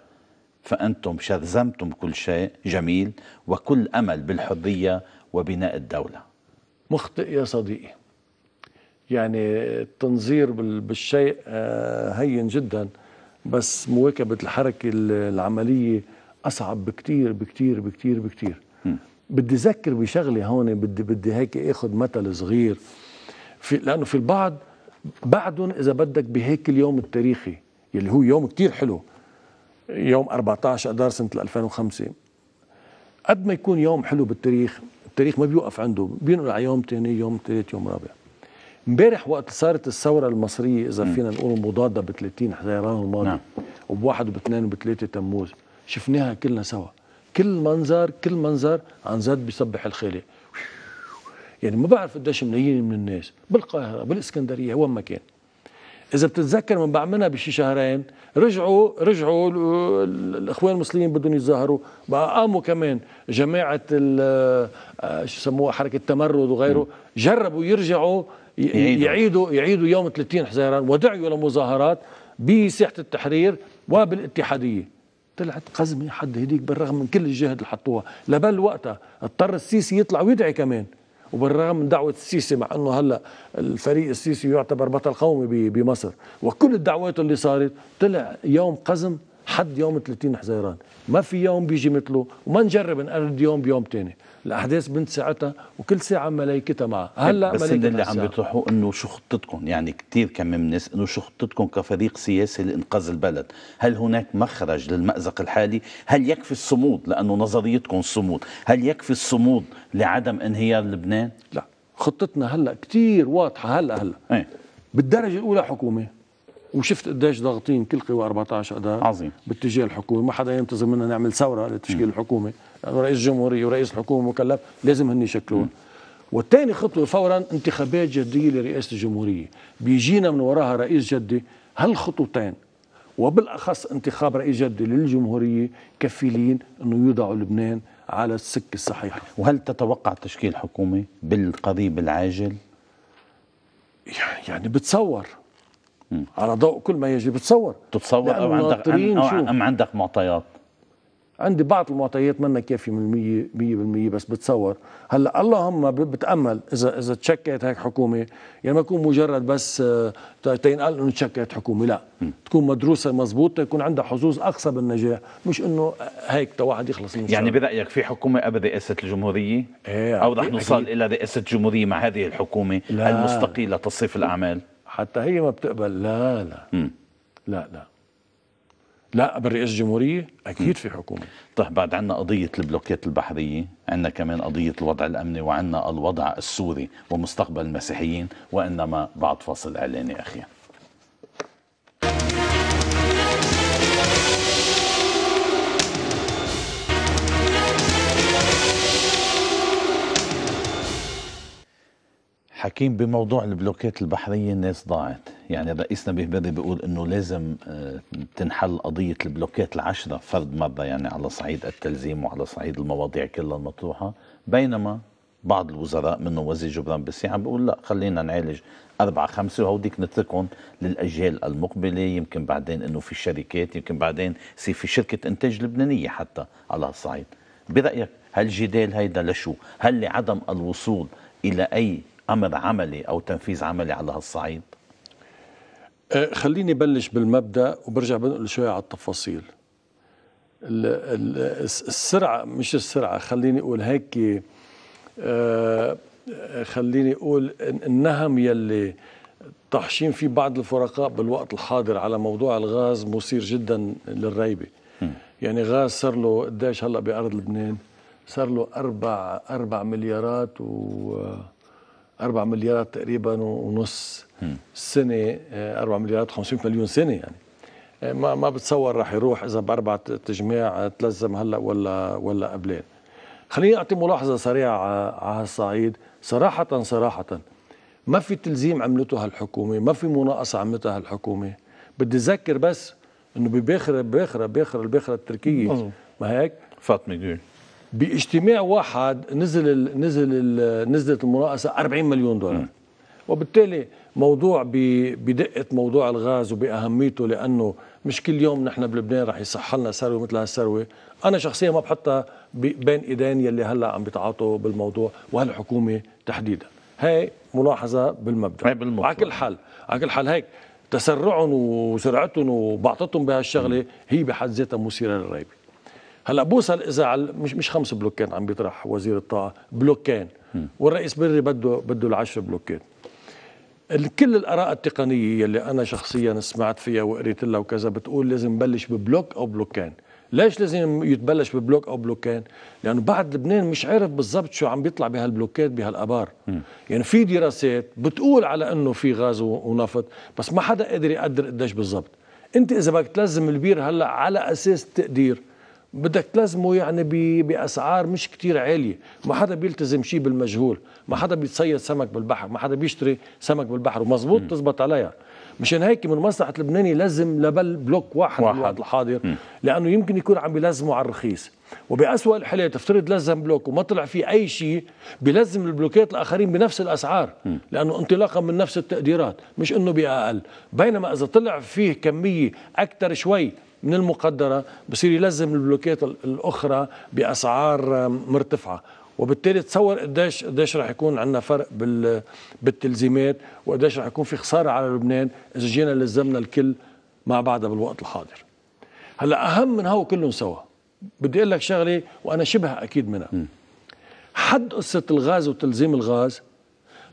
فانتم شذمتم كل شيء جميل وكل امل بالحريه وبناء الدوله مخطئ يا صديقي يعني التنظير بالشيء آه، هين جدا بس مواكبه الحركه العمليه اصعب بكتير بكتير بكتير بكتير بدي اذكر بشغله هون بدي بدي هيك اخذ مثل صغير في لانه في البعض بعدهم اذا بدك بهيك اليوم التاريخي يلي هو يوم كتير حلو يوم 14 اذار سنه 2005 قد ما يكون يوم حلو بالتاريخ التاريخ ما بيوقف عنده بينقل على يوم تاني يوم تالت يوم رابع امبارح وقت صارت الثوره المصريه اذا فينا نقول مضاده ب 30 حزيران الماضي نعم. وبواحد وباثنين وبثلاثه تموز شفناها كلنا سوا كل منظر كل منظر عن جد بيصبح الخالق يعني ما بعرف قديش ملايين من الناس بالقاهره بالاسكندريه وين ما كان اذا بتتذكر من بعملها بشي شهرين رجعوا رجعوا الاخوان المسلمين بدهم يتظاهروا بقى قاموا كمان جماعه آه، شو سموها حركه التمرد وغيره جربوا يرجعوا يعيدوا يعيدوا, يوم 30 حزيران ودعوا لمظاهرات بساحه التحرير وبالاتحاديه طلعت قزمه حد هديك بالرغم من كل الجهد اللي حطوها لبل وقتها اضطر السيسي يطلع ويدعي كمان وبالرغم من دعوه السيسي مع انه هلا الفريق السيسي يعتبر بطل قومي بمصر وكل الدعوات اللي صارت طلع يوم قزم حد يوم 30 حزيران ما في يوم بيجي مثله وما نجرب نقرد يوم بيوم تاني الاحداث بنت ساعتها وكل ساعه ملايكتها معها هلا بس ملايكتها اللي عم بيطرحوا انه شو خطتكم يعني كثير كم من ناس انه شو خطتكم كفريق سياسي لانقاذ البلد هل هناك مخرج للمازق الحالي هل يكفي الصمود لانه نظريتكم الصمود هل يكفي الصمود لعدم انهيار لبنان لا خطتنا هلا كثير واضحه هلا هلا ايه؟ بالدرجه الاولى حكومه وشفت قديش ضاغطين كل قوى 14 أداء عظيم باتجاه الحكومه ما حدا ينتظر منا نعمل ثوره لتشكيل م. الحكومه لانه يعني رئيس الجمهوريه ورئيس الحكومه مكلف لازم هن يشكلون والثاني خطوه فورا انتخابات جديه لرئاسه الجمهوريه بيجينا من وراها رئيس جدي هالخطوتين وبالاخص انتخاب رئيس جدي للجمهوريه كفيلين انه يوضعوا لبنان على السكه الصحيحه وهل تتوقع تشكيل حكومه بالقضيب العاجل يعني بتصور مم. على ضوء كل ما يجب تصور تتصور أو عندك, أو أم عندك معطيات عندي بعض المعطيات منا كافيه من 100% بس بتصور هلا اللهم بتامل اذا اذا تشكلت هيك حكومه يعني ما يكون مجرد بس آه، تينقل انه تشكلت حكومه لا م. تكون مدروسه مزبوطة يكون عندها حظوظ اقصى بالنجاح مش انه آه، هيك تواحد يخلص من يعني برايك في حكومه قبل رئاسه الجمهوريه ايه او رح نوصل الى رئاسه الجمهوريه مع هذه الحكومه لا. المستقيله تصريف الاعمال حتى هي ما بتقبل لا لا مم. لا لا لا برئيس الجمهورية أكيد مم. في حكومة طيب بعد عنا قضية البلوكات البحرية عنا كمان قضية الوضع الأمني وعنا الوضع السوري ومستقبل المسيحيين وإنما بعد فاصل إعلاني أخيراً حكيم بموضوع البلوكات البحرية الناس ضاعت يعني رئيسنا بهبري بيقول انه لازم آه، تنحل قضية البلوكات العشرة فرد مرة يعني على صعيد التلزيم وعلى صعيد المواضيع كلها المطروحة بينما بعض الوزراء منه وزير جبران بالسيعة عم بيقول لا خلينا نعالج أربعة خمسة وهوديك نتركهم للأجيال المقبلة يمكن بعدين إنه في شركات يمكن بعدين يصير في شركة إنتاج لبنانية حتى على الصعيد برأيك هالجدال هيدا لشو هل لعدم الوصول إلى أي امر عملي او تنفيذ عملي على هالصعيد؟ أه، خليني بلش بالمبدا وبرجع بنقل شوي على التفاصيل السرعه مش السرعه خليني اقول هيك أه، أه، خليني اقول النهم يلي تحشيم فيه بعض الفرقاء بالوقت الحاضر على موضوع الغاز مثير جدا للريبه يعني غاز صار له قديش هلا بارض لبنان صار له أربع أربع مليارات و 4 مليارات تقريبا ونص سنه 4 آه، مليارات 500 مليون سنه يعني آه، ما ما بتصور رح يروح اذا باربع تجميع تلزم آه، هلا ولا ولا قبلين خليني اعطي ملاحظه سريعه على هالصعيد صراحه صراحه ما في تلزيم عملته هالحكومه ما في مناقصه عملتها هالحكومه بدي اذكر بس انه بباخره باخره باخره الباخره التركيه ما هيك فاطمه باجتماع واحد نزل الـ نزل الـ نزلت المناقصه 40 مليون دولار وبالتالي موضوع بدقه موضوع الغاز وباهميته لانه مش كل يوم نحن بلبنان رح يصح لنا ثروه مثل هالثروه انا شخصيا ما بحطها بين ايدين يلي هلا عم بيتعاطوا بالموضوع وهالحكومه تحديدا هي ملاحظه بالمبدا بالمبدا على كل حال على كل حال هيك تسرعهم وسرعتهم وبعطتهم بهالشغله هي بحد ذاتها مثيره للريبه هلا بوصل اذا على مش مش خمس بلوكات عم بيطرح وزير الطاقه بلوكين والرئيس بري بده بده العشر بلوكات كل الاراء التقنيه اللي انا شخصيا سمعت فيها وقريت لها وكذا بتقول لازم نبلش ببلوك او بلوكين ليش لازم يتبلش ببلوك او بلوكين لانه بعد لبنان مش عارف بالضبط شو عم بيطلع بهالبلوكات بهالابار يعني في دراسات بتقول على انه في غاز ونفط بس ما حدا قادر يقدر قديش بالضبط انت اذا بدك تلزم البير هلا على اساس تقدير بدك تلزمه يعني باسعار مش كتير عاليه ما حدا بيلتزم شيء بالمجهول ما حدا بيتصيد سمك بالبحر ما حدا بيشتري سمك بالبحر ومضبوط تزبط عليها مشان هيك من مصلحه اللبناني لازم لبل بلوك واحد, واحد. بالوقت الحاضر لانه يمكن يكون عم بيلزمه على الرخيص وباسوء الحالات افترض لزم بلوك وما طلع فيه اي شيء بيلزم البلوكات الاخرين بنفس الاسعار لانه انطلاقا من نفس التقديرات مش انه باقل بينما اذا طلع فيه كميه اكثر شوي من المقدره بصير يلزم البلوكات الاخرى باسعار مرتفعه وبالتالي تصور قديش قديش رح يكون عندنا فرق بال بالتلزيمات وقديش رح يكون في خساره على لبنان اذا جينا لزمنا الكل مع بعضها بالوقت الحاضر هلا اهم من هو كلهم سوا بدي اقول لك شغله وانا شبه اكيد منها حد قصه الغاز وتلزيم الغاز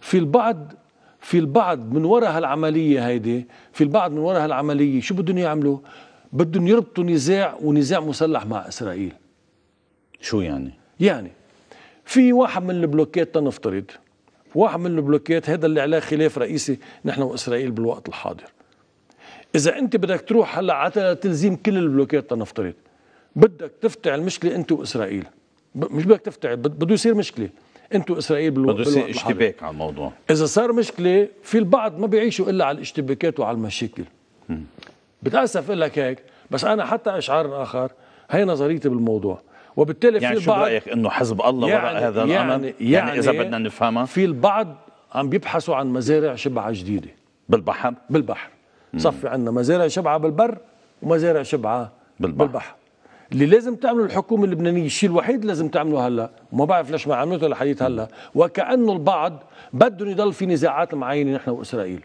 في البعض في البعض من وراء هالعملية هيدي في البعض من وراء هالعملية شو بدهم يعملوا بدهم يربطوا نزاع ونزاع مسلح مع اسرائيل شو يعني؟ يعني في واحد من البلوكات تنفترض واحد من البلوكات هذا اللي عليه خلاف رئيسي نحن واسرائيل بالوقت الحاضر اذا انت بدك تروح هلا على تلزيم كل البلوكات تنفترض بدك تفتح المشكله انت واسرائيل مش بدك تفتح بده يصير مشكله انت واسرائيل بالوقت بده يصير اشتباك على الموضوع اذا صار مشكله في البعض ما بيعيشوا الا على الاشتباكات وعلى المشاكل بتاسف اقول لك هيك بس انا حتى اشعار اخر هي نظريتي بالموضوع وبالتالي يعني في شو رايك انه حزب الله يعني وراء هذا يعني الامر يعني, يعني اذا يعني بدنا نفهمها في البعض عم بيبحثوا عن مزارع شبعه جديده بالبحر بالبحر مم. صفي عندنا مزارع شبعه بالبر ومزارع شبعه بالبحر, بالبحر. اللي لازم تعمله الحكومة اللبنانية الشيء الوحيد لازم تعمله هلا وما بعرف ليش ما عملته لحديث هلا وكأنه البعض بدهم يضل في نزاعات معينة نحن وإسرائيل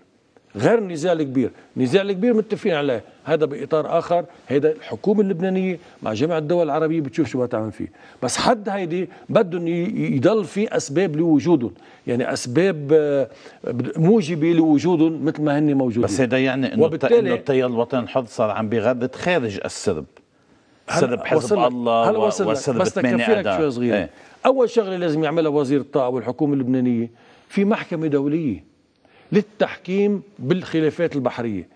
غير النزاع الكبير النزاع الكبير متفقين عليه هذا باطار اخر هذا الحكومه اللبنانيه مع جامعه الدول العربيه بتشوف شو تعمل فيه بس حد هيدي بدهم يضل في اسباب لوجودهم يعني اسباب آه، موجبه لوجودهم مثل ما هن موجودين بس هذا يعني انه وبالتالي التيار الوطني الحر صار عم بيغرد خارج السرب سرب حزب الله هل وصل وسرب بس تكفيك شوي صغير ايه؟ اول شغله لازم يعملها وزير الطاقه والحكومه اللبنانيه في محكمه دوليه للتحكيم بالخلافات البحريه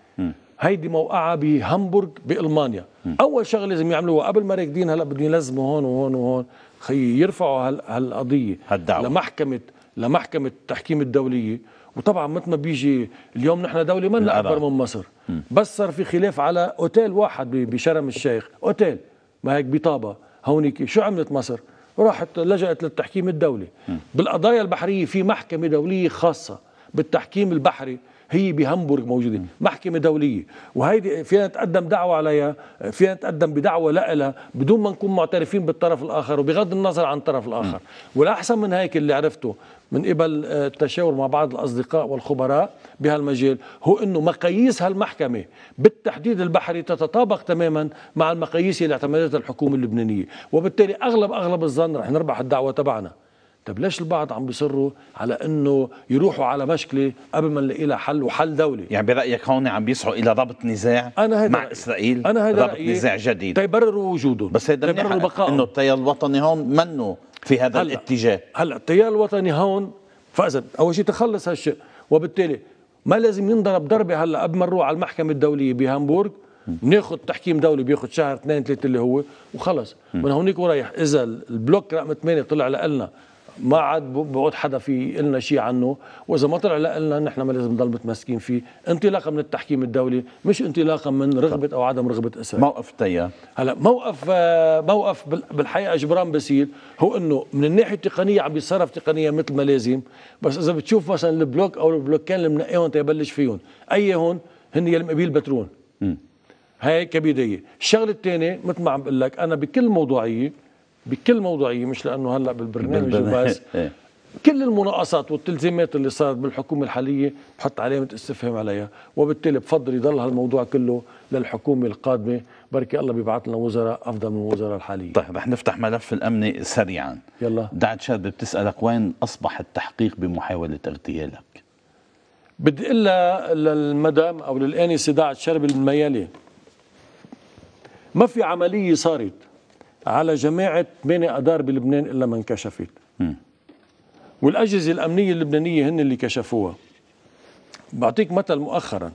هيدي موقعة بهامبورغ بألمانيا م. أول شغلة لازم يعملوها قبل ما راكدين هلا بدهم يلزموا هون وهون وهون خي يرفعوا هال هالقضية هالدعوة لمحكمة لمحكمة التحكيم الدولية وطبعا مثل ما بيجي اليوم نحن دولة من أكبر من مصر م. بس صار في خلاف على أوتيل واحد بشرم الشيخ أوتيل ما هيك بطابة هونيك شو عملت مصر راحت لجأت للتحكيم الدولي م. بالقضايا البحرية في محكمة دولية خاصة بالتحكيم البحري هي بهامبورغ موجوده محكمه دوليه وهيدي فينا نتقدم دعوه عليها فينا نتقدم بدعوه لها بدون ما نكون معترفين بالطرف الاخر وبغض النظر عن الطرف الاخر والاحسن من هيك اللي عرفته من قبل آه، التشاور مع بعض الاصدقاء والخبراء بهالمجال هو انه مقاييس هالمحكمه بالتحديد البحري تتطابق تماما مع المقاييس اللي اعتمدتها الحكومه اللبنانيه وبالتالي اغلب اغلب الظن رح نربح الدعوه تبعنا طب ليش البعض عم بيصروا على انه يروحوا على مشكله قبل ما نلاقي لها حل وحل دولي يعني برايك هون عم بيسعوا الى ضبط نزاع أنا مع رأيي. اسرائيل انا هيدا ضبط رأيي. نزاع جديد تيبرروا وجودهم بس هيدا تيبرروا انه التيار الوطني هون منه في هذا هلأ. الاتجاه هلا التيار الوطني هون فازت اول شيء تخلص هالشيء وبالتالي ما لازم ينضرب ضربه هلا قبل ما نروح على المحكمه الدوليه بهامبورغ ناخذ تحكيم دولي بياخذ شهر اثنين ثلاثه اللي هو وخلص من هونيك ورايح اذا البلوك رقم 8 طلع لنا ما عاد بقعد حدا في لنا شيء عنه واذا ما طلع لنا نحن ما لازم نضل متمسكين فيه انطلاقا من التحكيم الدولي مش انطلاقا من رغبه او عدم رغبه اسرائيل موقف تيار هلا موقف آه، موقف بالحقيقه جبران باسيل هو انه من الناحيه التقنيه عم يتصرف تقنيا مثل ما لازم بس اذا بتشوف مثلا البلوك او البلوكين اللي منقيهم تيبلش فيهم اي هون هن يلم قبيل بترون هاي كبدايه الشغله الثانيه مثل ما عم بقول لك انا بكل موضوعيه بكل موضوعيه مش لانه هلا بالبرنامج بس إيه. كل المناقصات والتلزيمات اللي صارت بالحكومه الحاليه بحط علامه استفهام عليها وبالتالي بفضل يضل هالموضوع كله للحكومه القادمه بركي الله بيبعث لنا وزراء افضل من الوزراء الحاليه طيب رح نفتح ملف الامني سريعا يلا دعت شاب بتسالك وين اصبح التحقيق بمحاوله اغتيالك بدي الا للمدام او للانسه دعت شرب الميالي ما في عمليه صارت على جماعة 8 أدار بلبنان إلا ما انكشفت والأجهزة الأمنية اللبنانية هن اللي كشفوها بعطيك مثل مؤخرا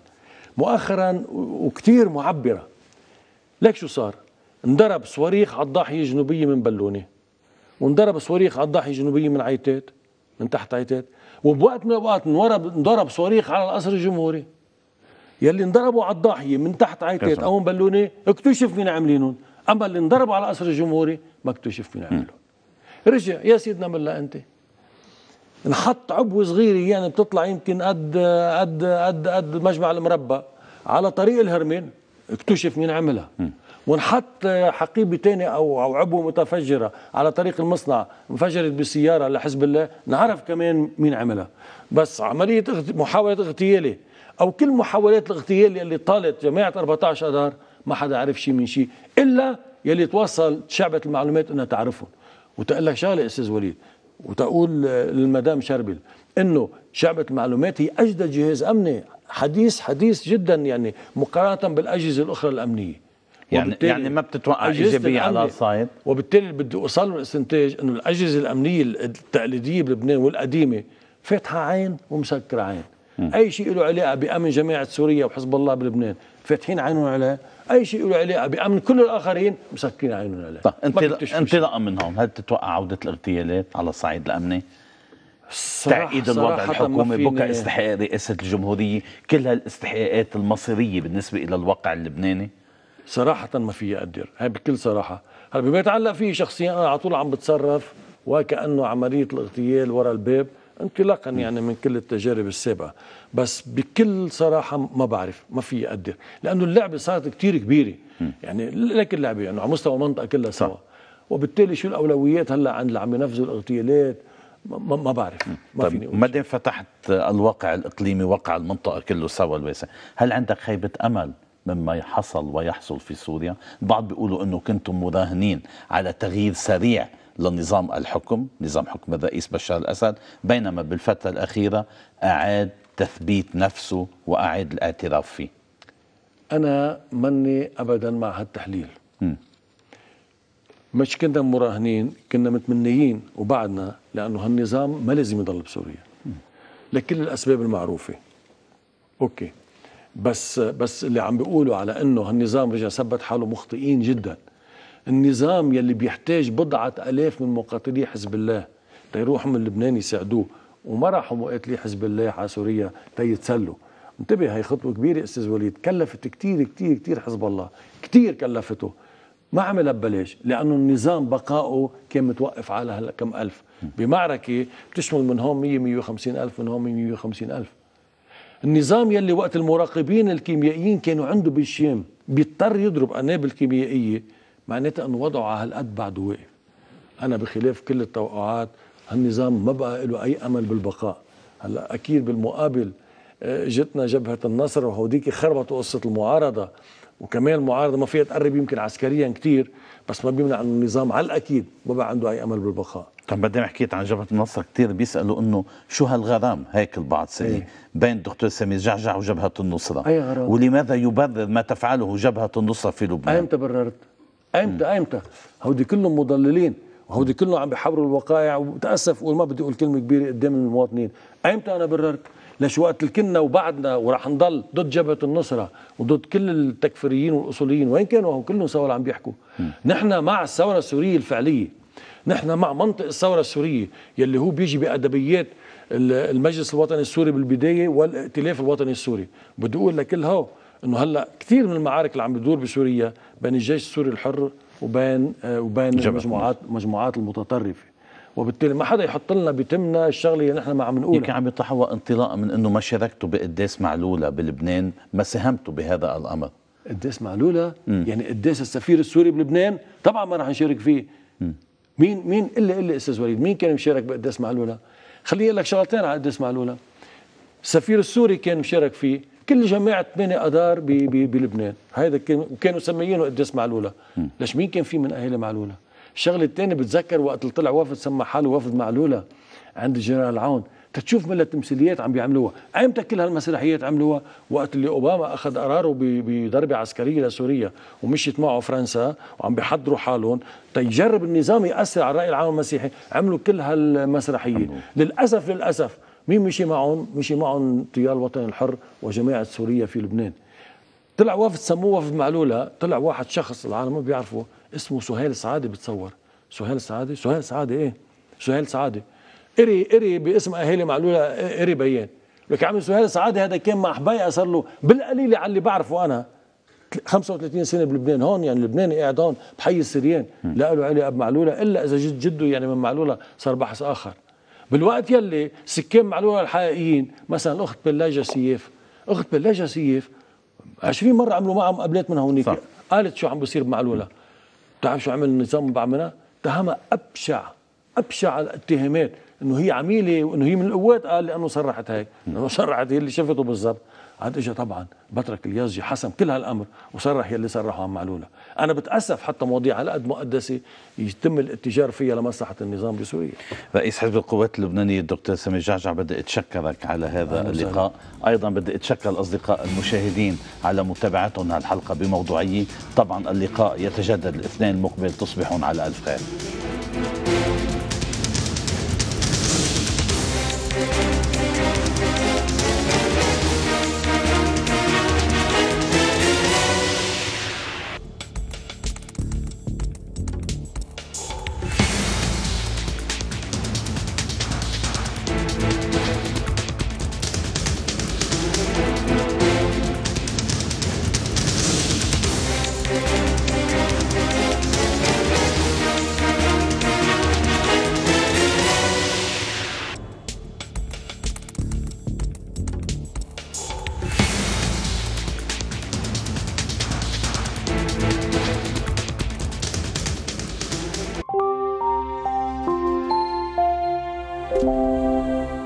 مؤخرا وكتير معبرة لك شو صار انضرب صواريخ على الضاحية الجنوبية من بلونة وانضرب صواريخ على الضاحية الجنوبية من عيتات من تحت عيتات وبوقت من الأوقات انضرب صواريخ على القصر الجمهوري يلي انضربوا على الضاحية من تحت عيتات أو من بلونة اكتشف مين عاملينهم اما اللي انضربوا على القصر الجمهوري ما اكتشف مين عملهم رجع يا سيدنا ملا انت نحط عبوه صغيره يعني بتطلع يمكن قد قد قد قد مجمع المربى على طريق الهرمين اكتشف مين عملها ونحط حقيبه ثانيه او او عبوه متفجره على طريق المصنع انفجرت بسياره لحزب الله نعرف كمان مين عملها بس عمليه محاوله اغتيالي او كل محاولات الاغتيال اللي طالت جماعه 14 اذار ما حدا عرف شيء من شيء الا يلي توصل شعبة المعلومات انها تعرفهم وتقول لك شغله استاذ وليد وتقول للمدام شربل انه شعبة المعلومات هي اجدد جهاز امني حديث حديث جدا يعني مقارنه بالاجهزه الاخرى الامنيه يعني يعني ما بتتوقع ايجابيه على الصايد وبالتالي بدي اوصل لاستنتاج انه الاجهزه الامنيه التقليديه بلبنان والقديمه فاتحه عين ومسكره عين م. اي شيء له علاقه بامن جماعه سوريا وحزب الله بلبنان فاتحين عينهم عليه اي شيء له علاقه بامن كل الاخرين مسكرين عينهم عليه طيب انت انطلاقا من هون هل تتوقع عوده الاغتيالات على الصعيد الامني؟ تعقيد الوضع الحكومي بكى استحقاق رئاسه الجمهوريه كل هالاستحقاقات المصيريه بالنسبه الى الواقع اللبناني صراحه ما في اقدر هاي بكل صراحه هلا بما يتعلق فيه شخصيا انا على طول عم بتصرف وكانه عمليه الاغتيال ورا الباب انطلاقا يعني من كل التجارب السابقه بس بكل صراحه ما بعرف ما في اقدر لانه اللعبه صارت كثير كبيره يعني لكن لعبه يعني على مستوى المنطقه كلها سوا وبالتالي شو الاولويات هلا عند اللي عم ينفذوا الاغتيالات ما, ما بعرف ما طيب فيني ما دام فتحت الواقع الاقليمي واقع المنطقه كله سوا الواسع هل عندك خيبه امل مما حصل ويحصل في سوريا البعض بيقولوا انه كنتم مراهنين على تغيير سريع لنظام الحكم نظام حكم الرئيس بشار الأسد بينما بالفترة الأخيرة أعاد تثبيت نفسه وأعاد الاعتراف فيه أنا مني أبدا مع هالتحليل م. مش كنا مراهنين كنا متمنيين وبعدنا لأنه هالنظام ما لازم يضل بسوريا م. لكل الأسباب المعروفة أوكي بس بس اللي عم بيقولوا على انه هالنظام رجع ثبت حاله مخطئين جدا النظام يلي بيحتاج بضعة ألاف من مقاتلي حزب الله تيروحوا من لبنان يساعدوه وما راحوا مقاتلي حزب الله على سوريا تيتسلوا انتبه هي خطوة كبيرة استاذ وليد كلفت كتير كتير كتير حزب الله كتير كلفته ما عملها ببلاش لأنه النظام بقائه كان متوقف على هلا كم ألف بمعركة بتشمل من هون 100 150 ألف من هون 150 ألف النظام يلي وقت المراقبين الكيميائيين كانوا عنده بالشام بيضطر يضرب قنابل كيميائية معناتها انه وضعه على هالقد بعده واقف انا بخلاف كل التوقعات هالنظام ما بقى له اي امل بالبقاء هلا اكيد بالمقابل آه، جتنا جبهه النصر وهوديك خربطوا قصه المعارضه وكمان المعارضه ما فيها تقرب يمكن عسكريا كثير بس ما بيمنع انه النظام على الاكيد ما بقى عنده اي امل بالبقاء طب بعدين حكيت عن جبهه النصر كثير بيسالوا انه شو هالغرام هيك البعض سالي ايه؟ بين الدكتور سامي جعجع وجبهه النصره اي غرام ولماذا يبرر ما تفعله جبهه النصره في لبنان؟ ايمتى بررت؟ امتى امتى هودي كلهم مضللين وهودي كلهم عم بيحاوروا الوقائع وتاسف وما بدي اقول كلمه كبيره قدام المواطنين امتى انا بررت ليش وقت الكنا وبعدنا وراح نضل ضد جبهه النصره وضد كل التكفيريين والاصوليين وين كانوا هم كلهم سوا عم بيحكوا نحن مع الثوره السوريه الفعليه نحن مع منطق الثوره السوريه يلي هو بيجي بادبيات المجلس الوطني السوري بالبدايه والائتلاف الوطني السوري بدي اقول لكل هو انه هلا كثير من المعارك اللي عم بتدور بسوريا بين الجيش السوري الحر وبين آه، وبين المجموعات مجموعات المتطرفه وبالتالي ما حدا يحط لنا بتمنا الشغله اللي نحن ما عم نقولها يمكن عم يتحوى انطلاقا من انه ما شاركتوا بقداس معلوله بلبنان ما ساهمتوا بهذا الامر قداس معلوله م. يعني قداس السفير السوري بلبنان طبعا ما راح نشارك فيه م. مين مين الا الا استاذ وليد مين كان مشارك بقداس معلوله خليني اقول لك شغلتين على قداس معلوله السفير السوري كان مشارك فيه كل جماعه ثمانية أدار بلبنان هذا كانوا سميينه إدريس معلولة ليش مين كان في من أهل معلولة الشغله الثانيه بتذكر وقت طلع وفد سمى حاله وفد معلوله عند الجنرال عون تتشوف من التمثيليات عم بيعملوها ايمتى كل هالمسرحيات عملوها وقت اللي اوباما اخذ قراره بضربه عسكريه لسوريا ومشيت معه فرنسا وعم بيحضروا حالهم تيجرب طيب النظام ياثر على الراي العام المسيحي عملوا كل هالمسرحيه للاسف للاسف مين مشي معهم مشي معهم تيار الوطن الحر وجماعه سوريا في لبنان طلع وفد سموه وفد معلوله طلع واحد شخص العالم ما بيعرفه اسمه سهيل سعاده بتصور سهيل سعاده سهيل سعاده ايه سهيل سعاده اري اري باسم اهالي معلوله اري بيان لك عم سهيل سعاده هذا كان مع حبايا صار له بالقليله على اللي بعرفه انا 35 سنه بلبنان هون يعني لبناني قاعد هون بحي السريان لا له اب بمعلوله الا اذا جد جده يعني من معلوله صار بحث اخر بالوقت يلي سكان معلول الحقيقيين مثلا اخت بلاجه سياف اخت بلاجه سياف 20 مره عملوا معها مقابلات من هونيك قالت شو عم بصير بمعلوله بتعرف شو عمل النظام بعملها اتهمها ابشع ابشع الاتهامات انه هي عميله وانه هي من القوات قال لانه صرحت هيك انه صرحت هي اللي شفته بالضبط عاد اجى طبعا بترك اليازجي حسم كل هالامر وصرح يلي صرحه عن معلوله، انا بتاسف حتى مواضيع على قد مقدسه يتم الاتجار فيها لمصلحه النظام بسوريا. رئيس حزب القوات اللبناني الدكتور سامي جعجع بدي اتشكرك على هذا اللقاء، ايضا بدي اتشكر الاصدقاء المشاهدين على متابعتهم هالحلقه بموضوعيه، طبعا اللقاء يتجدد الاثنين المقبل تصبحون على الف خير.